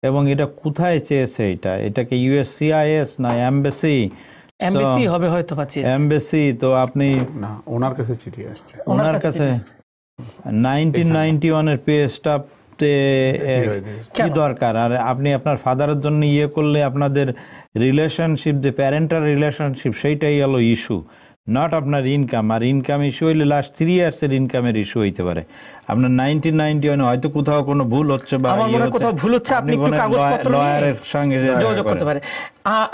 এবং এটা কোথায় চেয়েছে এটা এটাকে ইউএসসিআইএস না এমবেসি এমবেসি হবে হয়তো চেয়েছে এমবেসি তো আপনি না ওনার কাছে চিঠি আসছে ওনার কাছে 1991 এর পে স্টাফতে কি দরকার আর আপনি আপনার ফাদারের জন্য ইয়ে করলে আপনাদের রিলেশনশিপ যে প্যারেন্টাল রিলেশনশিপ সেইটাই হলো ইস্যু নট আপনার ইনকাম আর ইনকাম ইস্যু হইলে লাস্ট থ্রি ইয়ার্সের ইনকামের ইস্যু হইতে পারে আপনার নাইনটিন নাইনটি ওয়ানে হয়তো কোথাও কোনো ভুল হচ্ছে বা ইয়ে কোথাও ভুল হচ্ছে আপনি একটু কাগজপত্র লয়ারের সঙ্গে যোগাযোগ করতে পারে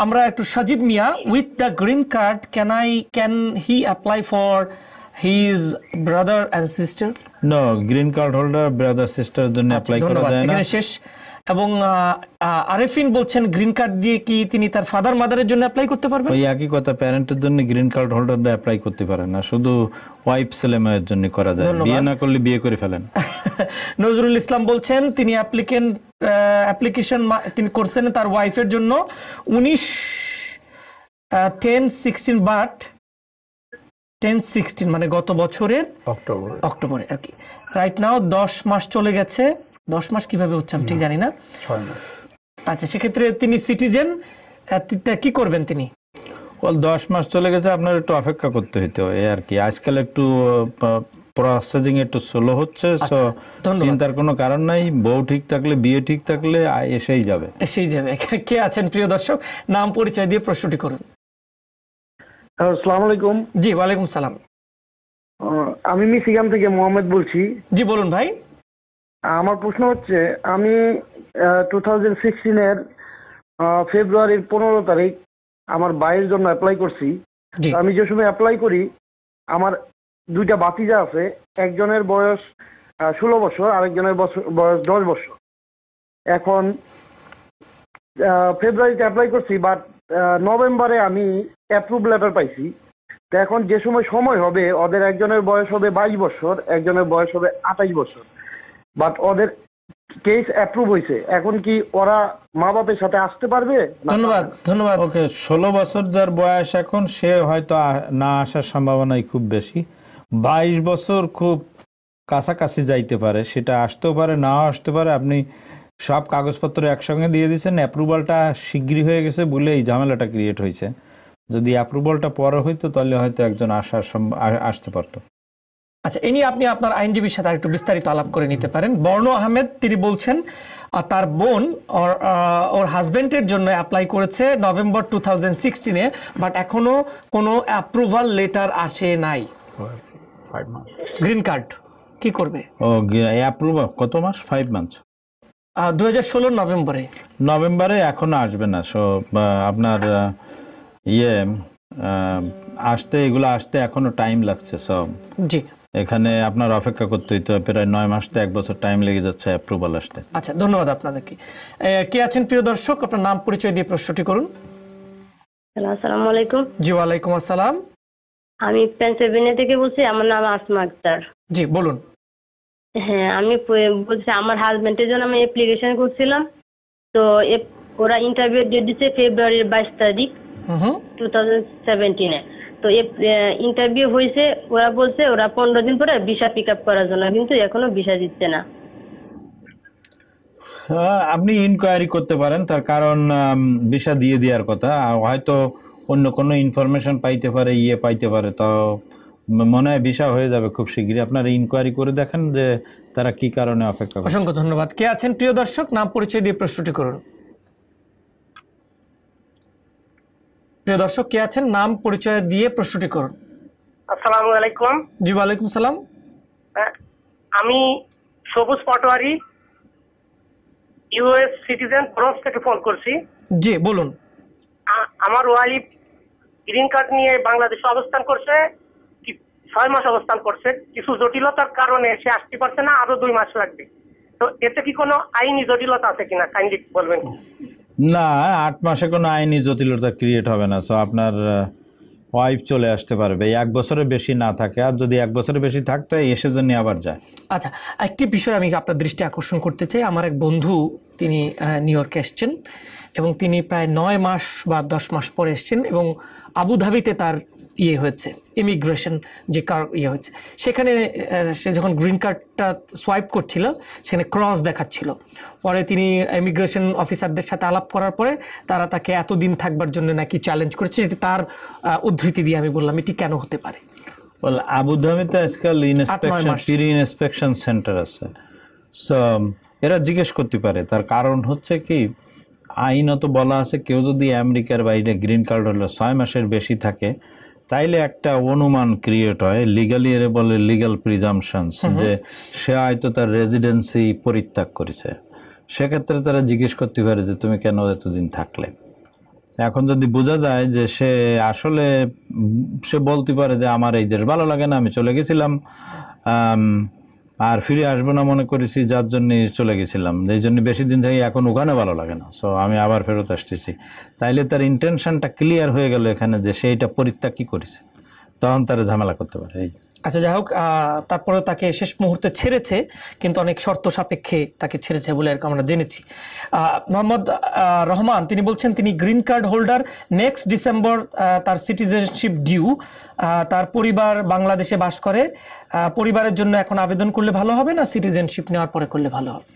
আমরা একটু Sajib Mia with the green card can I can he apply for his brother and sister no green card holder brother sister জন্য অ্যাপ্লাই আচ্ছা, করা যায় না শেষ এবং আরেফিন বলছেন গ্রিন কার্ড দিয়ে কি তিনি তার ফাদার মাদারের জন্য অ্যাপ্লাই করতে পারবেন ওই একই কথা প্যারেন্টের জন্য গ্রিন কার্ড হোল্ডাররা অ্যাপ্লাই করতে পারে না শুধু ওয়াইফ ছেলে মেয়ের জন্য করা যায় বিয়ে না করলে বিয়ে করে ফেলেন নজরুল ইসলাম বলছেন তিনি অ্যাপ্লিকেন্ট অ্যাপ্লিকেশন তিনি করছেন তার ওয়াইফের জন্য উনিশ ten sixteen but ten sixteen মানে গত বছরের অক্টোবর অক্টোবরে আর কি রাইট নাও দশ মাস চলে গেছে দশ মাস কিভাবে হচ্ছে আমি ঠিক জানি না আচ্ছা সেক্ষেত্রে তিনি সিটিজেন কি করবেন তিনি ওল দশ মাস চলে গেছে আপনার একটু অপেক্ষা করতে হইতে হয় আর কি আজকাল একটু প্রসেসিং একটু স্লো হচ্ছে আচ্ছা, চিন্তার কোনো কারণ নাই বউ ঠিক থাকলে বিয়ে ঠিক থাকলে এসেই যাবে এসেই যাবে কে আছেন প্রিয় দর্শক নাম পরিচয় দিয়ে প্রশ্নটি করুন আসসালামু আলাইকুম জি ওয়ালাইকুম সালাম আমি মিশিগান থেকে মোহাম্মদ বলছি জি বলুন ভাই আমার প্রশ্ন হচ্ছে আমি টু থাউজেন্ড সিক্সটিনের ফেব্রুয়ারির পনেরো তারিখ আমার বাইয়ের জন্য অ্যাপ্লাই করছি আমি যে সময় অ্যাপ্লাই করি আমার দুইটা বাতিজা আছে একজনের বয়স ষোলো বছর আরেকজনের বয়স দশ বছর এখন ফেব্রুয়ারিতে অ্যাপ্লাই করছি বাট নভেম্বরে আমি অ্যাপ্রুভ লেটার পাইছি তো এখন যে সময় সময় হবে ওদের একজনের বয়স হবে বাইশ বছর একজনের বয়স হবে আঠাইশ বছর বাট ওদের কেস অ্যাপ্রুভ হয়েছে এখন কি ওরা মা বাপের সাথে আসতে পারবে ধন্যবাদ ধন্যবাদ ওকে ষোলো বছর যার বয়স এখন সে হয়তো না আসার সম্ভাবনাই খুব বেশি বাইশ বছর খুব কাছাকাছি যাইতে পারে সেটা আসতেও পারে না আসতে পারে আপনি সব কাগজপত্র একসঙ্গে দিয়ে দিচ্ছেন অ্যাপ্রুভালটা শিগগিরই হয়ে গেছে বলে এই ঝামেলাটা ক্রিয়েট হয়েছে যদি অ্যাপ্রুভালটা পরে হইতো তাহলে হয়তো একজন আসার আসতে পারতো আচ্ছা এনি আপনি আপনার আইনজীবীর সাথে একটু বিস্তারিত আলাপ করে নিতে পারেন বর্ণ আহমেদ তিনি বলছেন তার বোন ওর হাজব্যান্ডের জন্য অ্যাপ্লাই করেছে নভেম্বর টু থাউজেন্ড সিক্সটিনে বাট এখনো কোনো অ্যাপ্রুভাল লেটার আসে নাই গ্রিন কার্ড কি করবে ও অ্যাপ্রুভাল কত মাস ফাইভ মান্থস দু হাজার ষোলোর নভেম্বরে নভেম্বরে এখনো আসবে না সো আপনার ইয়ে আসতে এগুলো আসতে এখনো টাইম লাগছে সব জি এখানে আপনার অপেক্ষা করতে হইতে প্রায় নয় মাস তো এক বছর টাইম লেগে যাচ্ছে অ্যাপ্রুভাল আসতে আচ্ছা ধন্যবাদ আপনাদেরকে কে আছেন প্রিয় দর্শক আপনার নাম পরিচয় দিয়ে প্রশ্নটি করুন আসসালামু আলাইকুম জি ওয়ালাইকুম আসসালাম আমি পেনসিলভেনিয়া থেকে বলছি আমার নাম আসমা আক্তার জি বলুন হ্যাঁ আমি বলছি আমার হাজবেন্ডের জন্য আমি অ্যাপ্লিকেশন করছিলাম তো ওরা ইন্টারভিউ ডেট দিচ্ছে ফেব্রুয়ারির বাইশ তারিখ টু থাউজেন্ড সেভেন্টিনে তো ইন্টারভিউ হয়েছে ওরা বলছে ওরা পনেরো দিন পরে ভিসা পিক আপ করার জন্য কিন্তু এখনো ভিসা দিচ্ছে না হ্যাঁ, আপনি ইনকোয়ারি করতে পারেন তার কারণ ভিসা দিয়ে দেওয়ার কথা হয়তো অন্য কোনো ইনফরমেশন পাইতে পারে ইয়ে পাইতে পারে তো মনে হয় ভিসা হয়ে যাবে খুব শীঘ্রই আপনারা ইনকোয়ারি করে দেখেন যে তারা কি কারণে অপেক্ষা অসংখ্য ধন্যবাদ কে আছেন প্রিয় দর্শক নাম পরিচয় দিয়ে প্রশ্নটি করুন প্রিয় দর্শক কে আছেন নাম পরিচয় দিয়ে প্রশ্নটি করুন আসসালামু আলাইকুম জি ওয়ালাইকুম সালাম আমি সবুজ পটোয়ারি ইউএস সিটিজেন ক্রস থেকে ফোন করছি জি বলুন আমার ওয়াইফ গ্রিন কার্ড নিয়ে বাংলাদেশে অবস্থান করছে ছয় মাস অবস্থান করছে কিছু জটিলতার কারণে সে আসতে পারছে না আরো দুই মাস লাগবে তো এতে কি কোনো আইনি জটিলতা আছে কিনা কাইন্ডলি বলবেন না আট মাসে কোনো আইনি জটিলতা ক্রিয়েট হবে না সো আপনার ওয়াইফ চলে আসতে পারবে এক বছরের বেশি না থাকে আর যদি এক বছরের বেশি থাকতে এসে জন্য আবার যায় আচ্ছা একটি বিষয় আমি আপনার দৃষ্টি আকর্ষণ করতে চাই আমার এক বন্ধু তিনি নিউ ইয়র্কে এসছেন এবং তিনি প্রায় নয় মাস বা দশ মাস পরে এসছেন এবং আবুধাবিতে তার ইয়ে হয়েছে ইমিগ্রেশন যে কার ইয়ে হয়েছে সেখানে সে যখন গ্রিন কার্ডটা সোয়াইপ করছিল সেখানে ক্রস দেখাচ্ছিল পরে তিনি ইমিগ্রেশন অফিসারদের সাথে আলাপ করার পরে তারা তাকে এতদিন থাকবার জন্য নাকি চ্যালেঞ্জ করেছে এটি তার উদ্ধৃতি দিয়ে আমি বললাম এটি কেন হতে পারে ওয়েল আবুধাবিতে আজকাল ইনস্পেকশন সেন্টার আছে সো এরা জিজ্ঞেস করতে পারে তার কারণ হচ্ছে কি আইনত বলা আছে কেউ যদি আমেরিকার বাইরে গ্রিন কার্ড হলে ছয় মাসের বেশি থাকে তাইলে একটা অনুমান ক্রিয়েট হয় লিগালি এর বলে লিগাল প্রিজামশনস যে সে হয়তো তার রেজিডেন্সি পরিত্যাগ করেছে সেক্ষেত্রে তারা জিজ্ঞেস করতে পারে যে তুমি কেন এতদিন থাকলে এখন যদি বোঝা যায় যে সে আসলে সে বলতে পারে যে আমার এই দেশ ভালো লাগে না আমি চলে গেছিলাম আর ফিরে আসবো না মনে করেছি যার জন্যে চলে গেছিলাম এই জন্য বেশি দিন থেকে এখন ওখানে ভালো লাগে না সো আমি আবার ফেরত আসতেছি তাইলে তার ইন্টেনশনটা ক্লিয়ার হয়ে গেল এখানে যে সেইটা পরিত্যাগ কী করেছে তখন তারা ঝামেলা করতে পারে এই আচ্ছা যাই হোক তারপরে তাকে শেষ মুহূর্তে ছেড়েছে কিন্তু অনেক শর্ত সাপেক্ষে তাকে ছেড়েছে বলে আমরা জেনেছি মোহাম্মদ রহমান তিনি বলছেন তিনি green card holder next December তার সিটিজেনশিপ ডিউ তার পরিবার বাংলাদেশে বাস করে পরিবারের জন্য এখন আবেদন করলে ভালো হবে না সিটিজেনশিপ নেওয়ার পরে করলে ভালো হবে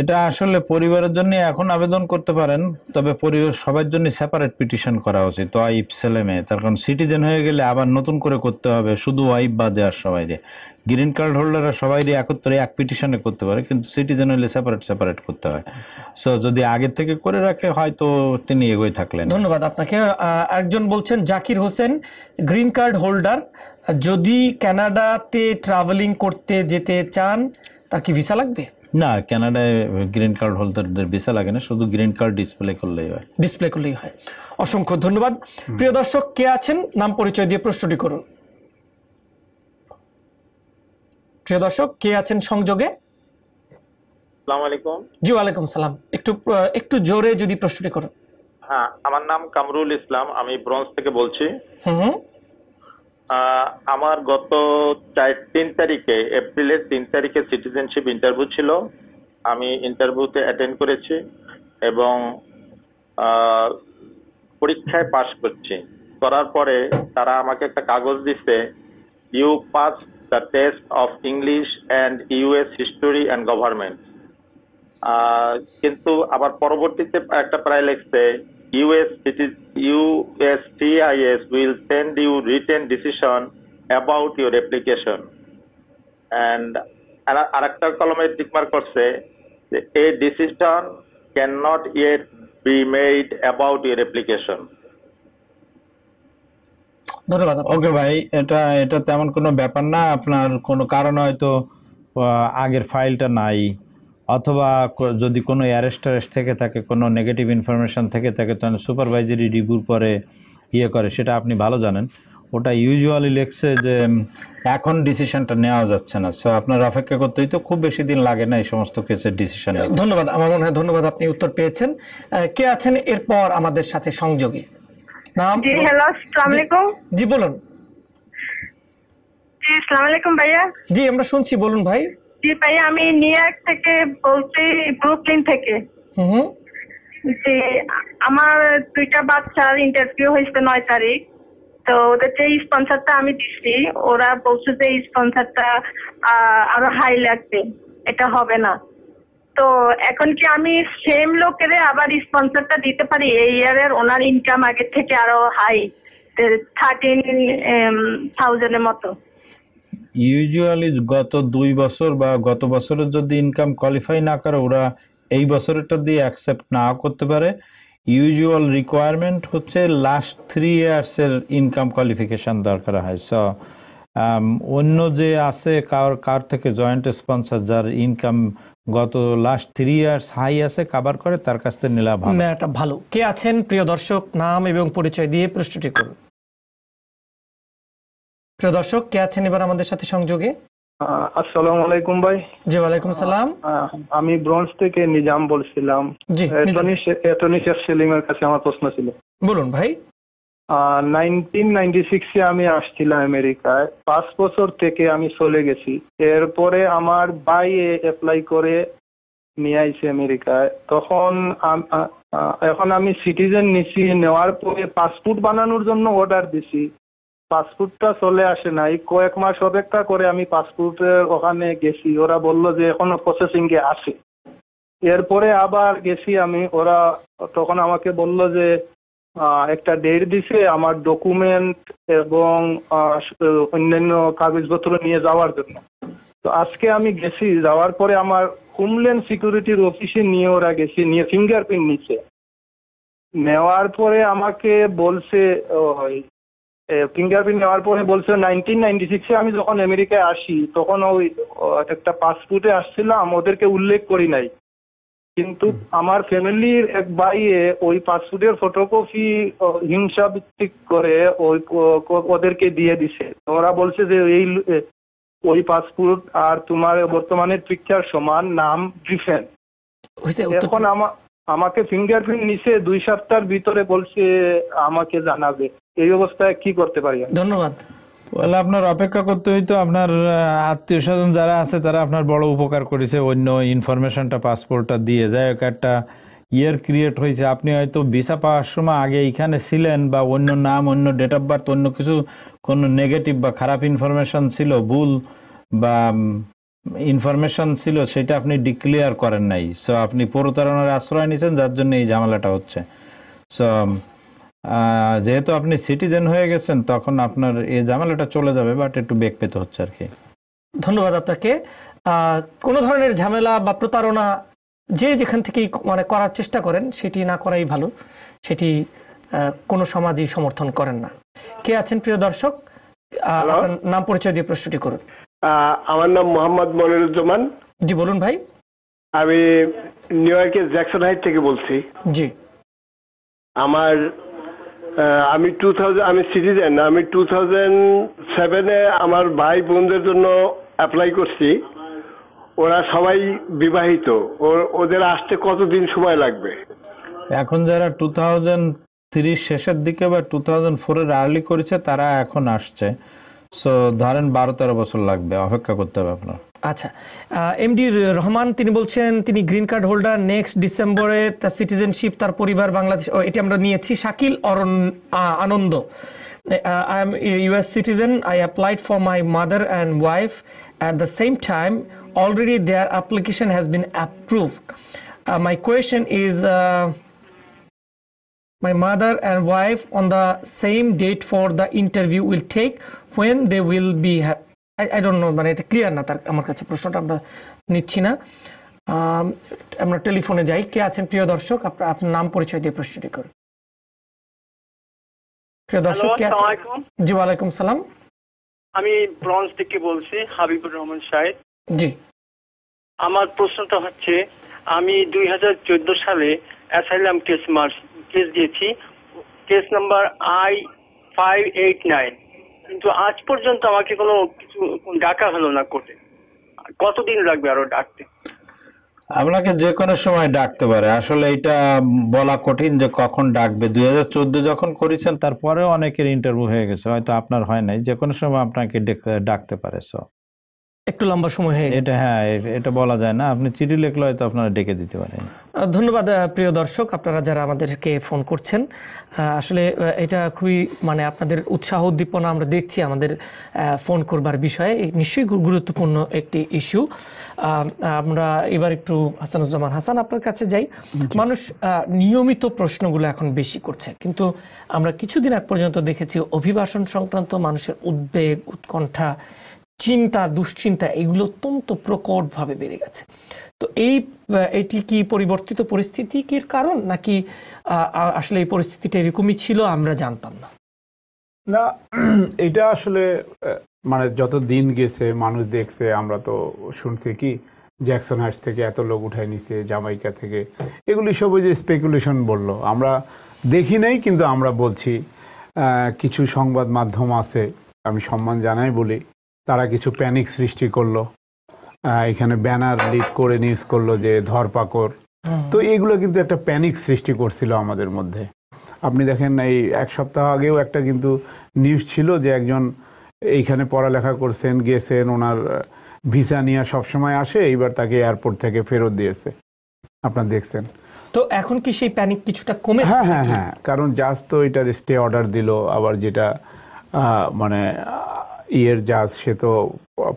এটা আসলে পরিবারের জন্য এখন আবেদন করতে পারেন তবে পরিবার সবার জন্য সেপারেট পিটিশন করা উচিত ওয়াইফ ছেলে মেয়ে তার কারণ সিটিজেন হয়ে গেলে আবার নতুন করে করতে হবে শুধু ওয়াইফ বাদে আর সবাই দিয়ে গ্রিন কার্ড হোল্ডাররা সবাই দিয়ে একত্রে এক পিটিশনে করতে পারে কিন্তু সিটিজেন হলে সেপারেট সেপারেট করতে হয় সো যদি আগে থেকে করে রাখে হয়তো তিনি এগোয় থাকলেন ধন্যবাদ আপনাকে একজন বলছেন Zakir Hossain green card holder যদি কানাডাতে ট্রাভেলিং করতে যেতে চান তার কি ভিসা লাগবে না কানাডায় গ্রিন কার্ড হোল্ডারদের ভিসা লাগে না শুধু গ্রিন কার্ড ডিসপ্লে করলেই হয় ডিসপ্লে করলেই হয় অসংখ্য ধন্যবাদ প্রিয় দর্শক কে আছেন নাম পরিচয় দিয়ে প্রশ্নটি করুন প্রিয় দর্শক কে আছেন সংযোগে আলাইকুম জি ওয়ালাইকুম সালাম একটু একটু জোরে যদি প্রশ্নটি করুন হ্যাঁ আমার নাম কামরুল ইসলাম আমি ব্রঞ্জ থেকে বলছি হুম আমার গত চার তিন তারিখে এপ্রিলের তিন তারিখে সিটিজেনশিপ ইন্টারভিউ ছিল আমি ইন্টারভিউতে অ্যাটেন্ড করেছি এবং পরীক্ষায় পাশ করছি করার পরে তারা আমাকে একটা কাগজ দিচ্ছে you pass the test of English and US history and government কিন্তু আবার পরবর্তীতে একটা প্রায় লেখছে US, it is USCIS will send you written decision about your application. And আরেকটা কলমে টিকমার করছে যে a decision can not yet be made about your application ধন্যবাদ ওকে ভাই এটা এটা তেমন কোনো ব্যাপার না আপনার কোনো কারণ হয়তো আগের ফাইলটা নাই অথবা যদি কোনো অ্যারেস্ট ট্যারেস্ট থেকে থাকে কোনো নেগেটিভ ইনফরমেশান থেকে থাকে তখন সুপারভাইজারি রিভিউর পরে ইয়ে করে সেটা আপনি ভালো জানেন ওটা ইউজুয়ালি লেখছে যে এখন ডিসিশনটা নেওয়া যাচ্ছে না সো আপনার অপেক্ষা করতেই তো খুব বেশি দিন লাগে না এই সমস্ত কেসের ডিসিশন ধন্যবাদ আমার মনে হয় ধন্যবাদ আপনি উত্তর পেয়েছেন কে আছেন এরপর আমাদের সাথে সংযোগে নাম জি হ্যালো আসসালামু আলাইকুম জি বলুন জি আসসালামু আলাইকুম ভাইয়া জি আমরা শুনছি বলুন ভাই জি ভাই আমি নিউ ইয়র্ক থেকে বলছি ব্রুকলিন থেকে হুম জি আমার দুইটা বাচ্চার ইন্টারভিউ হয়েছে নয় তারিখ তো ওদের যে স্পন্সারটা আমি দিচ্ছি ওরা বলছে যে স্পন্সারটা আরো হাই লাগবে এটা হবে না তো এখন কি আমি সেম লোকের আবার স্পন্সরটা দিতে পারি এই ইয়ারের ওনার ইনকাম আগের থেকে আরো হাই থার্টিন থাউজেন্ডের মতো ইউজুয়ালি গত দুই বছর বা গত বছরের যদি ইনকাম কোয়ালিফাই না করে ওরা এই বছরেরটা দিয়ে অ্যাকসেপ্ট না করতে পারে ইউজুয়াল রিকোয়ারমেন্ট হচ্ছে লাস্ট থ্রি ইয়ার্সের ইনকাম কোয়ালিফিকেশান দরকার হয় সো um, অন্য যে আছে কার কার থেকে জয়েন্ট স্পন্সার যার ইনকাম গত লাস্ট থ্রি ইয়ার্স হাই আছে কাবার করে তার কাছ থেকে নিলাম ভালো ভালো কে আছেন প্রিয় দর্শক নাম এবং পরিচয় দিয়ে প্রশ্নটি করুন প্রিয় দর্শক কে আছেন এবার আমাদের সাথে সংযোগে আসসালামু আলাইকুম ভাই জি ওয়ালাইকুম সালাম আমি ব্রঞ্জ থেকে নিজাম বলছিলাম অ্যাটর্নি শেখ সেলিম এর কাছে আমার প্রশ্ন ছিল বলুন ভাই নাইনটিন নাইনটি সিক্সে আমি আসছিলাম আমেরিকায় পাঁচ বছর থেকে আমি চলে গেছি এরপরে আমার ভাই অ্যাপ্লাই করে নিয়ে আইছে আমেরিকায় তখন এখন আমি সিটিজেন নিছি নেওয়ার পরে পাসপোর্ট বানানোর জন্য অর্ডার দিছি পাসপোর্টটা চলে আসে নাই কয়েক মাস অপেক্ষা করে আমি পাসপোর্টের ওখানে গেছি ওরা বলল যে এখনো প্রসেসিং এ আসে এরপরে আবার গেছি আমি ওরা তখন আমাকে বলল যে একটা ডেট দিছে আমার ডকুমেন্ট এবং অন্যান্য কাগজপত্র নিয়ে যাওয়ার জন্য তো আজকে আমি গেছি যাওয়ার পরে আমার হোমল্যান্ড সিকিউরিটির অফিসে নিয়ে ওরা গেছি নিয়ে ফিঙ্গারপ্রিন্ট নিচ্ছে নেওয়ার পরে আমাকে বলছে ফিঙ্গারপ্রিন্ট নেওয়ার পরে বলছে নাইনটিন নাইনটি সিক্সে আমি যখন আমেরিকায় আসি তখন ওই একটা পাসপোর্টে আসছিলাম ওদেরকে উল্লেখ করি নাই কিন্তু আমার ফ্যামিলির এক বাইয়ে ওই পাসপোর্টের ফটোকপি হিংসা ভিত্তিক করে ওই ওদেরকে দিয়ে দিছে ওরা বলছে যে এই ওই পাসপোর্ট আর তোমার বর্তমানে পিকচার সমান নাম ডিফেন্স এখন আমাকে ফিঙ্গারপ্রিন্ট নিছে দুই সপ্তাহের ভিতরে বলছে আমাকে জানাবে এই অবস্থায় কি করতে পারি ধন্যবাদ তাহলে আপনার অপেক্ষা করতে হইতো আপনার আত্মীয় স্বজন যারা আছে তারা আপনার বড় উপকার করেছে অন্য ইনফরমেশনটা পাসপোর্টটা দিয়ে যাই হোক একটা ইয়ার ক্রিয়েট হয়েছে আপনি হয়তো ভিসা পাওয়ার সময় আগে এইখানে ছিলেন বা অন্য নাম অন্য ডেট অফ বার্থ অন্য কিছু কোনো নেগেটিভ বা খারাপ ইনফরমেশন ছিল ভুল বা ইনফরমেশন ছিল সেটা আপনি ডিক্লেয়ার করেন নাই সো আপনি প্রতারণার আশ্রয় নিয়েছেন যার জন্য এই ঝামেলাটা হচ্ছে সো যেহেতু আপনি সিটিজেন হয়ে গেছেন তখন আপনার এই ঝামেলাটা চলে যাবে বাট একটু বেগ পেতে হচ্ছে আর কি ধন্যবাদ আপনাকে কোনো ধরনের ঝামেলা বা প্রতারণা যে যেখান থেকেই মানে করার চেষ্টা করেন সেটি না করাই ভালো সেটি কোনো সমাজই সমর্থন করেন না কে আছেন প্রিয় দর্শক আপনার নাম পরিচয় দিয়ে প্রশ্নটি করুন আমার নাম মোহাম্মদ মনিরুজ্জামান জি বলুন ভাই আমি নিউ ইয়র্কের জ্যাকসন হাইট থেকে বলছি জি আমার আমি টু থাউজেন্ড আমি সিটিজেন আমি টু থাউজেন্ড সেভেনে আমার ভাই বোনদের জন্য অ্যাপ্লাই করছি ওরা সবাই বিবাহিত ওদের আসতে কতদিন সময় লাগবে এখন যারা টু থাউজেন্ড তিরিশ শেষের দিকে বা টু থাউজেন্ড ফোরের আর্লি করেছে তারা এখন আসছে সো ধরেন বারো তেরো বছর লাগবে অপেক্ষা করতে হবে আপনার আচ্ছা এমডি রহমান তিনি বলছেন তিনি গ্রিন কার্ড হোল্ডার নেক্সট ডিসেম্বরে তার সিটিজেনশিপ তার পরিবার বাংলাদেশ এটি আমরা নিয়েছি শাকিল অরণ Anand I am US citizen I applied for my mother and wife at the same time already there application has been approved my question is my mother and wife on the same date for the interview will take when they will be I don't know মানে এটা ক্লিয়ার না তার আমার কাছে প্রশ্নটা আমরা নিচ্ছি না আমরা টেলিফোনে যাই কে আছেন প্রিয় দর্শক আপনার আপনার নাম পরিচয় দিয়ে প্রশ্নটি করুন প্রিয় দর্শক কে আছেন জি ওয়ালাইকুম সালাম আমি ব্রঞ্জ থেকে বলছি হাবিবুর রহমান সাহেব জি আমার প্রশ্নটা হচ্ছে আমি দুই হাজার সালে অ্যাসাইলাম কেস মার্চ কেস দিয়েছি case number I five eight nine কিন্তু আজ পর্যন্ত আমাকে কোনো কিছু ডাকা হলো না কোর্টে কতদিন লাগবে আরো ডাকতে আপনাকে যে কোনো সময় ডাকতে পারে আসলে এটা বলা কঠিন যে কখন ডাকবে দুই হাজার যখন করেছেন তারপরেও অনেকের ইন্টারভিউ হয়ে গেছে হয়তো আপনার হয় নাই যে কোনো সময় আপনাকে ডাকতে পারে সব একটু লম্বা সময় হয়ে এটা হ্যাঁ এটা বলা যায় না আপনি চিঠি লিখলে হয়তো আপনারা ডেকে দিতে পারেন ধন্যবাদ প্রিয় দর্শক আপনারা যারা আমাদেরকে ফোন করছেন আসলে এটা খুবই মানে আপনাদের উৎসাহ উদ্দীপনা আমরা দেখছি আমাদের ফোন করবার বিষয়ে নিশ্চয়ই গুরুত্বপূর্ণ একটি ইস্যু আমরা এবার একটু হাসানুজ্জামান হাসান আপনার কাছে যাই মানুষ নিয়মিত প্রশ্নগুলো এখন বেশি করছে কিন্তু আমরা কিছুদিন আগ পর্যন্ত দেখেছি অভিবাসন সংক্রান্ত মানুষের উদ্বেগ উৎকণ্ঠা চিন্তা দুশ্চিন্তা এগুলো অত্যন্ত প্রকটভাবে বেড়ে গেছে তো এই এটি কি পরিবর্তিত পরিস্থিতির কারণ নাকি আসলে এই পরিস্থিতিটা এরকমই ছিল আমরা জানতাম না না এটা আসলে মানে যত দিন গেছে মানুষ দেখছে আমরা তো শুনছি কি জ্যাকসন হাইটস থেকে এত লোক উঠায় নিছে জামাইকা থেকে এগুলি সব ওই যে স্পেকুলেশন বলল আমরা দেখি নাই কিন্তু আমরা বলছি কিছু সংবাদ মাধ্যম আছে আমি সম্মান জানাই বলি তারা কিছু প্যানিক সৃষ্টি করলো এখানে ব্যানার লিড করে নিউজ করলো যে ধরপাকড় তো এইগুলো কিন্তু একটা প্যানিক সৃষ্টি করছিল আমাদের মধ্যে আপনি দেখেন এই এক সপ্তাহ আগেও একটা কিন্তু নিউজ ছিল যে একজন এইখানে পড়ালেখা করছেন গেছেন ওনার ভিসা নিয়ে সবসময় আসে এইবার তাকে এয়ারপোর্ট থেকে ফেরত দিয়েছে আপনার দেখছেন তো এখন কি সেই প্যানিক কিছুটা কমে হ্যাঁ হ্যাঁ হ্যাঁ কারণ জাস্ট তো এটার স্টে অর্ডার দিল আবার যেটা মানে ইয়ের জাজ সে তো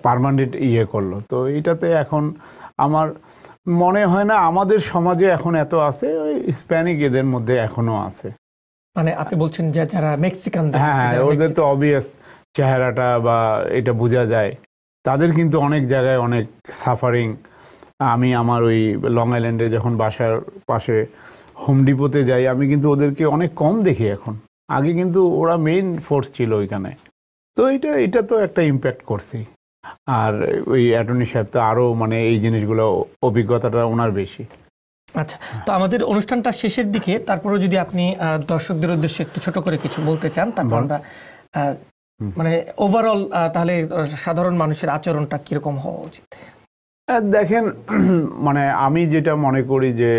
পারমানেন্ট ইয়ে করলো তো এটাতে এখন আমার মনে হয় না আমাদের সমাজে এখন এত আছে ওই স্প্যানিক এদের মধ্যে এখনো আছে মানে আপনি বলছেন যে যারা মেক্সিকান হ্যাঁ, হ্যাঁ ওদের তো অবভিয়াস চেহারাটা বা এটা বোঝা যায় তাদের কিন্তু অনেক জায়গায় অনেক সাফারিং আমি আমার ওই লং আইল্যান্ডে যখন বাসার পাশে হোম ডিপোতে যাই আমি কিন্তু ওদেরকে অনেক কম দেখি এখন আগে কিন্তু ওরা মেইন ফোর্স ছিল ওইখানে তো এটা এটা তো একটা ইম্প্যাক্ট করছি আর ওই অ্যাটর্নি সাহেব তো আরও মানে এই জিনিসগুলো অভিজ্ঞতাটা ওনার বেশি আচ্ছা তো আমাদের অনুষ্ঠানটা শেষের দিকে তারপরে যদি আপনি দর্শকদের উদ্দেশ্যে একটু ছোট করে কিছু বলতে চান তারপর আমরা মানে ওভারঅল তাহলে সাধারণ মানুষের আচরণটা কীরকম হওয়া উচিত দেখেন মানে আমি যেটা মনে করি যে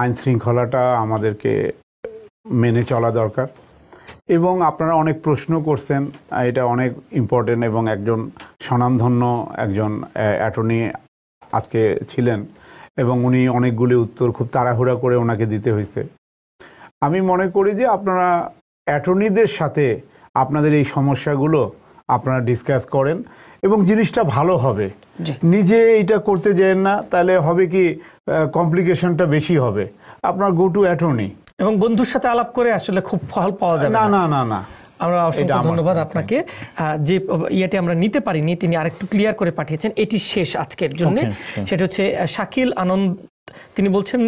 আইন শৃঙ্খলাটা আমাদেরকে মেনে চলা দরকার এবং আপনারা অনেক প্রশ্ন করছেন এটা অনেক ইম্পর্টেন্ট এবং একজন স্বনামধন্য একজন অ্যাটর্নি আজকে ছিলেন এবং উনি অনেকগুলি উত্তর খুব তাড়াহুড়া করে ওনাকে দিতে হয়েছে আমি মনে করি যে আপনারা অ্যাটর্নিদের সাথে আপনাদের এই সমস্যাগুলো আপনারা ডিসকাস করেন এবং জিনিসটা ভালো হবে নিজে এইটা করতে যেন না তাহলে হবে কি কমপ্লিকেশনটা বেশি হবে আপনার গো টু অ্যাটর্নি এবং বন্ধুর সাথে আলাপ করে আসলে খুব ফল পাওয়া যাবে না না না না আমরা অসংখ্য ধন্যবাদ আপনাকে যে ইয়েটি আমরা নিতে পারিনি তিনি আরেকটু ক্লিয়ার করে পাঠিয়েছেন এটি শেষ আজকের জন্য সেটা হচ্ছে শাকিল আনন্দ তিনি বলছেন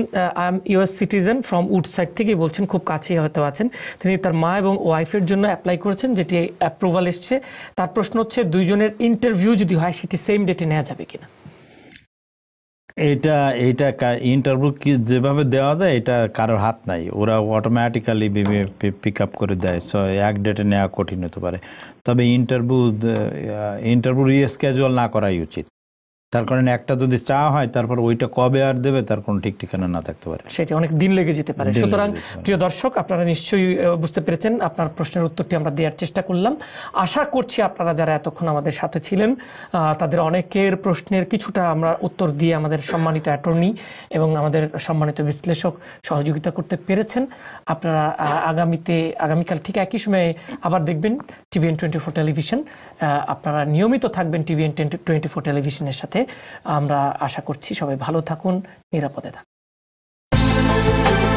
I am US citizen from Woodside থেকে বলছেন খুব কাছেই হয়তো আছেন তিনি তার মা এবং ওয়াইফের জন্য অ্যাপ্লাই করেছেন যেটি অ্যাপ্রুভাল এসছে তার প্রশ্ন হচ্ছে দুইজনের ইন্টারভিউ যদি হয় সেটি সেম ডেটে নেওয়া যাবে কিনা এটা এটা ইন্টারভিউ কি যেভাবে দেওয়া যায় এটা কারোর হাত নাই ওরা অটোমেটিক্যালি পিক আপ করে দেয় সো এক ডেটে নেওয়া কঠিন হতে পারে তবে ইন্টারভিউ ইন্টারভিউ রিস্কেজুয়াল না করাই উচিত তার কারণে একটা যদি চা হয় তারপর ওইটা কবে আর দেবে তার কোনো ঠিক ঠিকানা না থাকতে পারে সেটা অনেক দিন লেগে যেতে পারে সুতরাং প্রিয় দর্শক আপনারা নিশ্চয়ই বুঝতে পেরেছেন আপনার প্রশ্নের উত্তরটি আমরা দেওয়ার চেষ্টা করলাম আশা করছি আপনারা যারা এতক্ষণ আমাদের সাথে ছিলেন তাদের অনেকের প্রশ্নের কিছুটা আমরা উত্তর দিয়ে আমাদের সম্মানিত অ্যাটর্নি এবং আমাদের সম্মানিত বিশ্লেষক সহযোগিতা করতে পেরেছেন আপনারা আগামীতে আগামীকাল ঠিক একই সময়ে আবার দেখবেন টিভিএন টোয়েন্টি ফোর টেলিভিশন আপনারা নিয়মিত থাকবেন টিভিএন টোয়েন্টি ফোর টেলিভিশনের সাথে আমরা আশা করছি সবাই ভালো থাকুন নিরাপদে থাকুন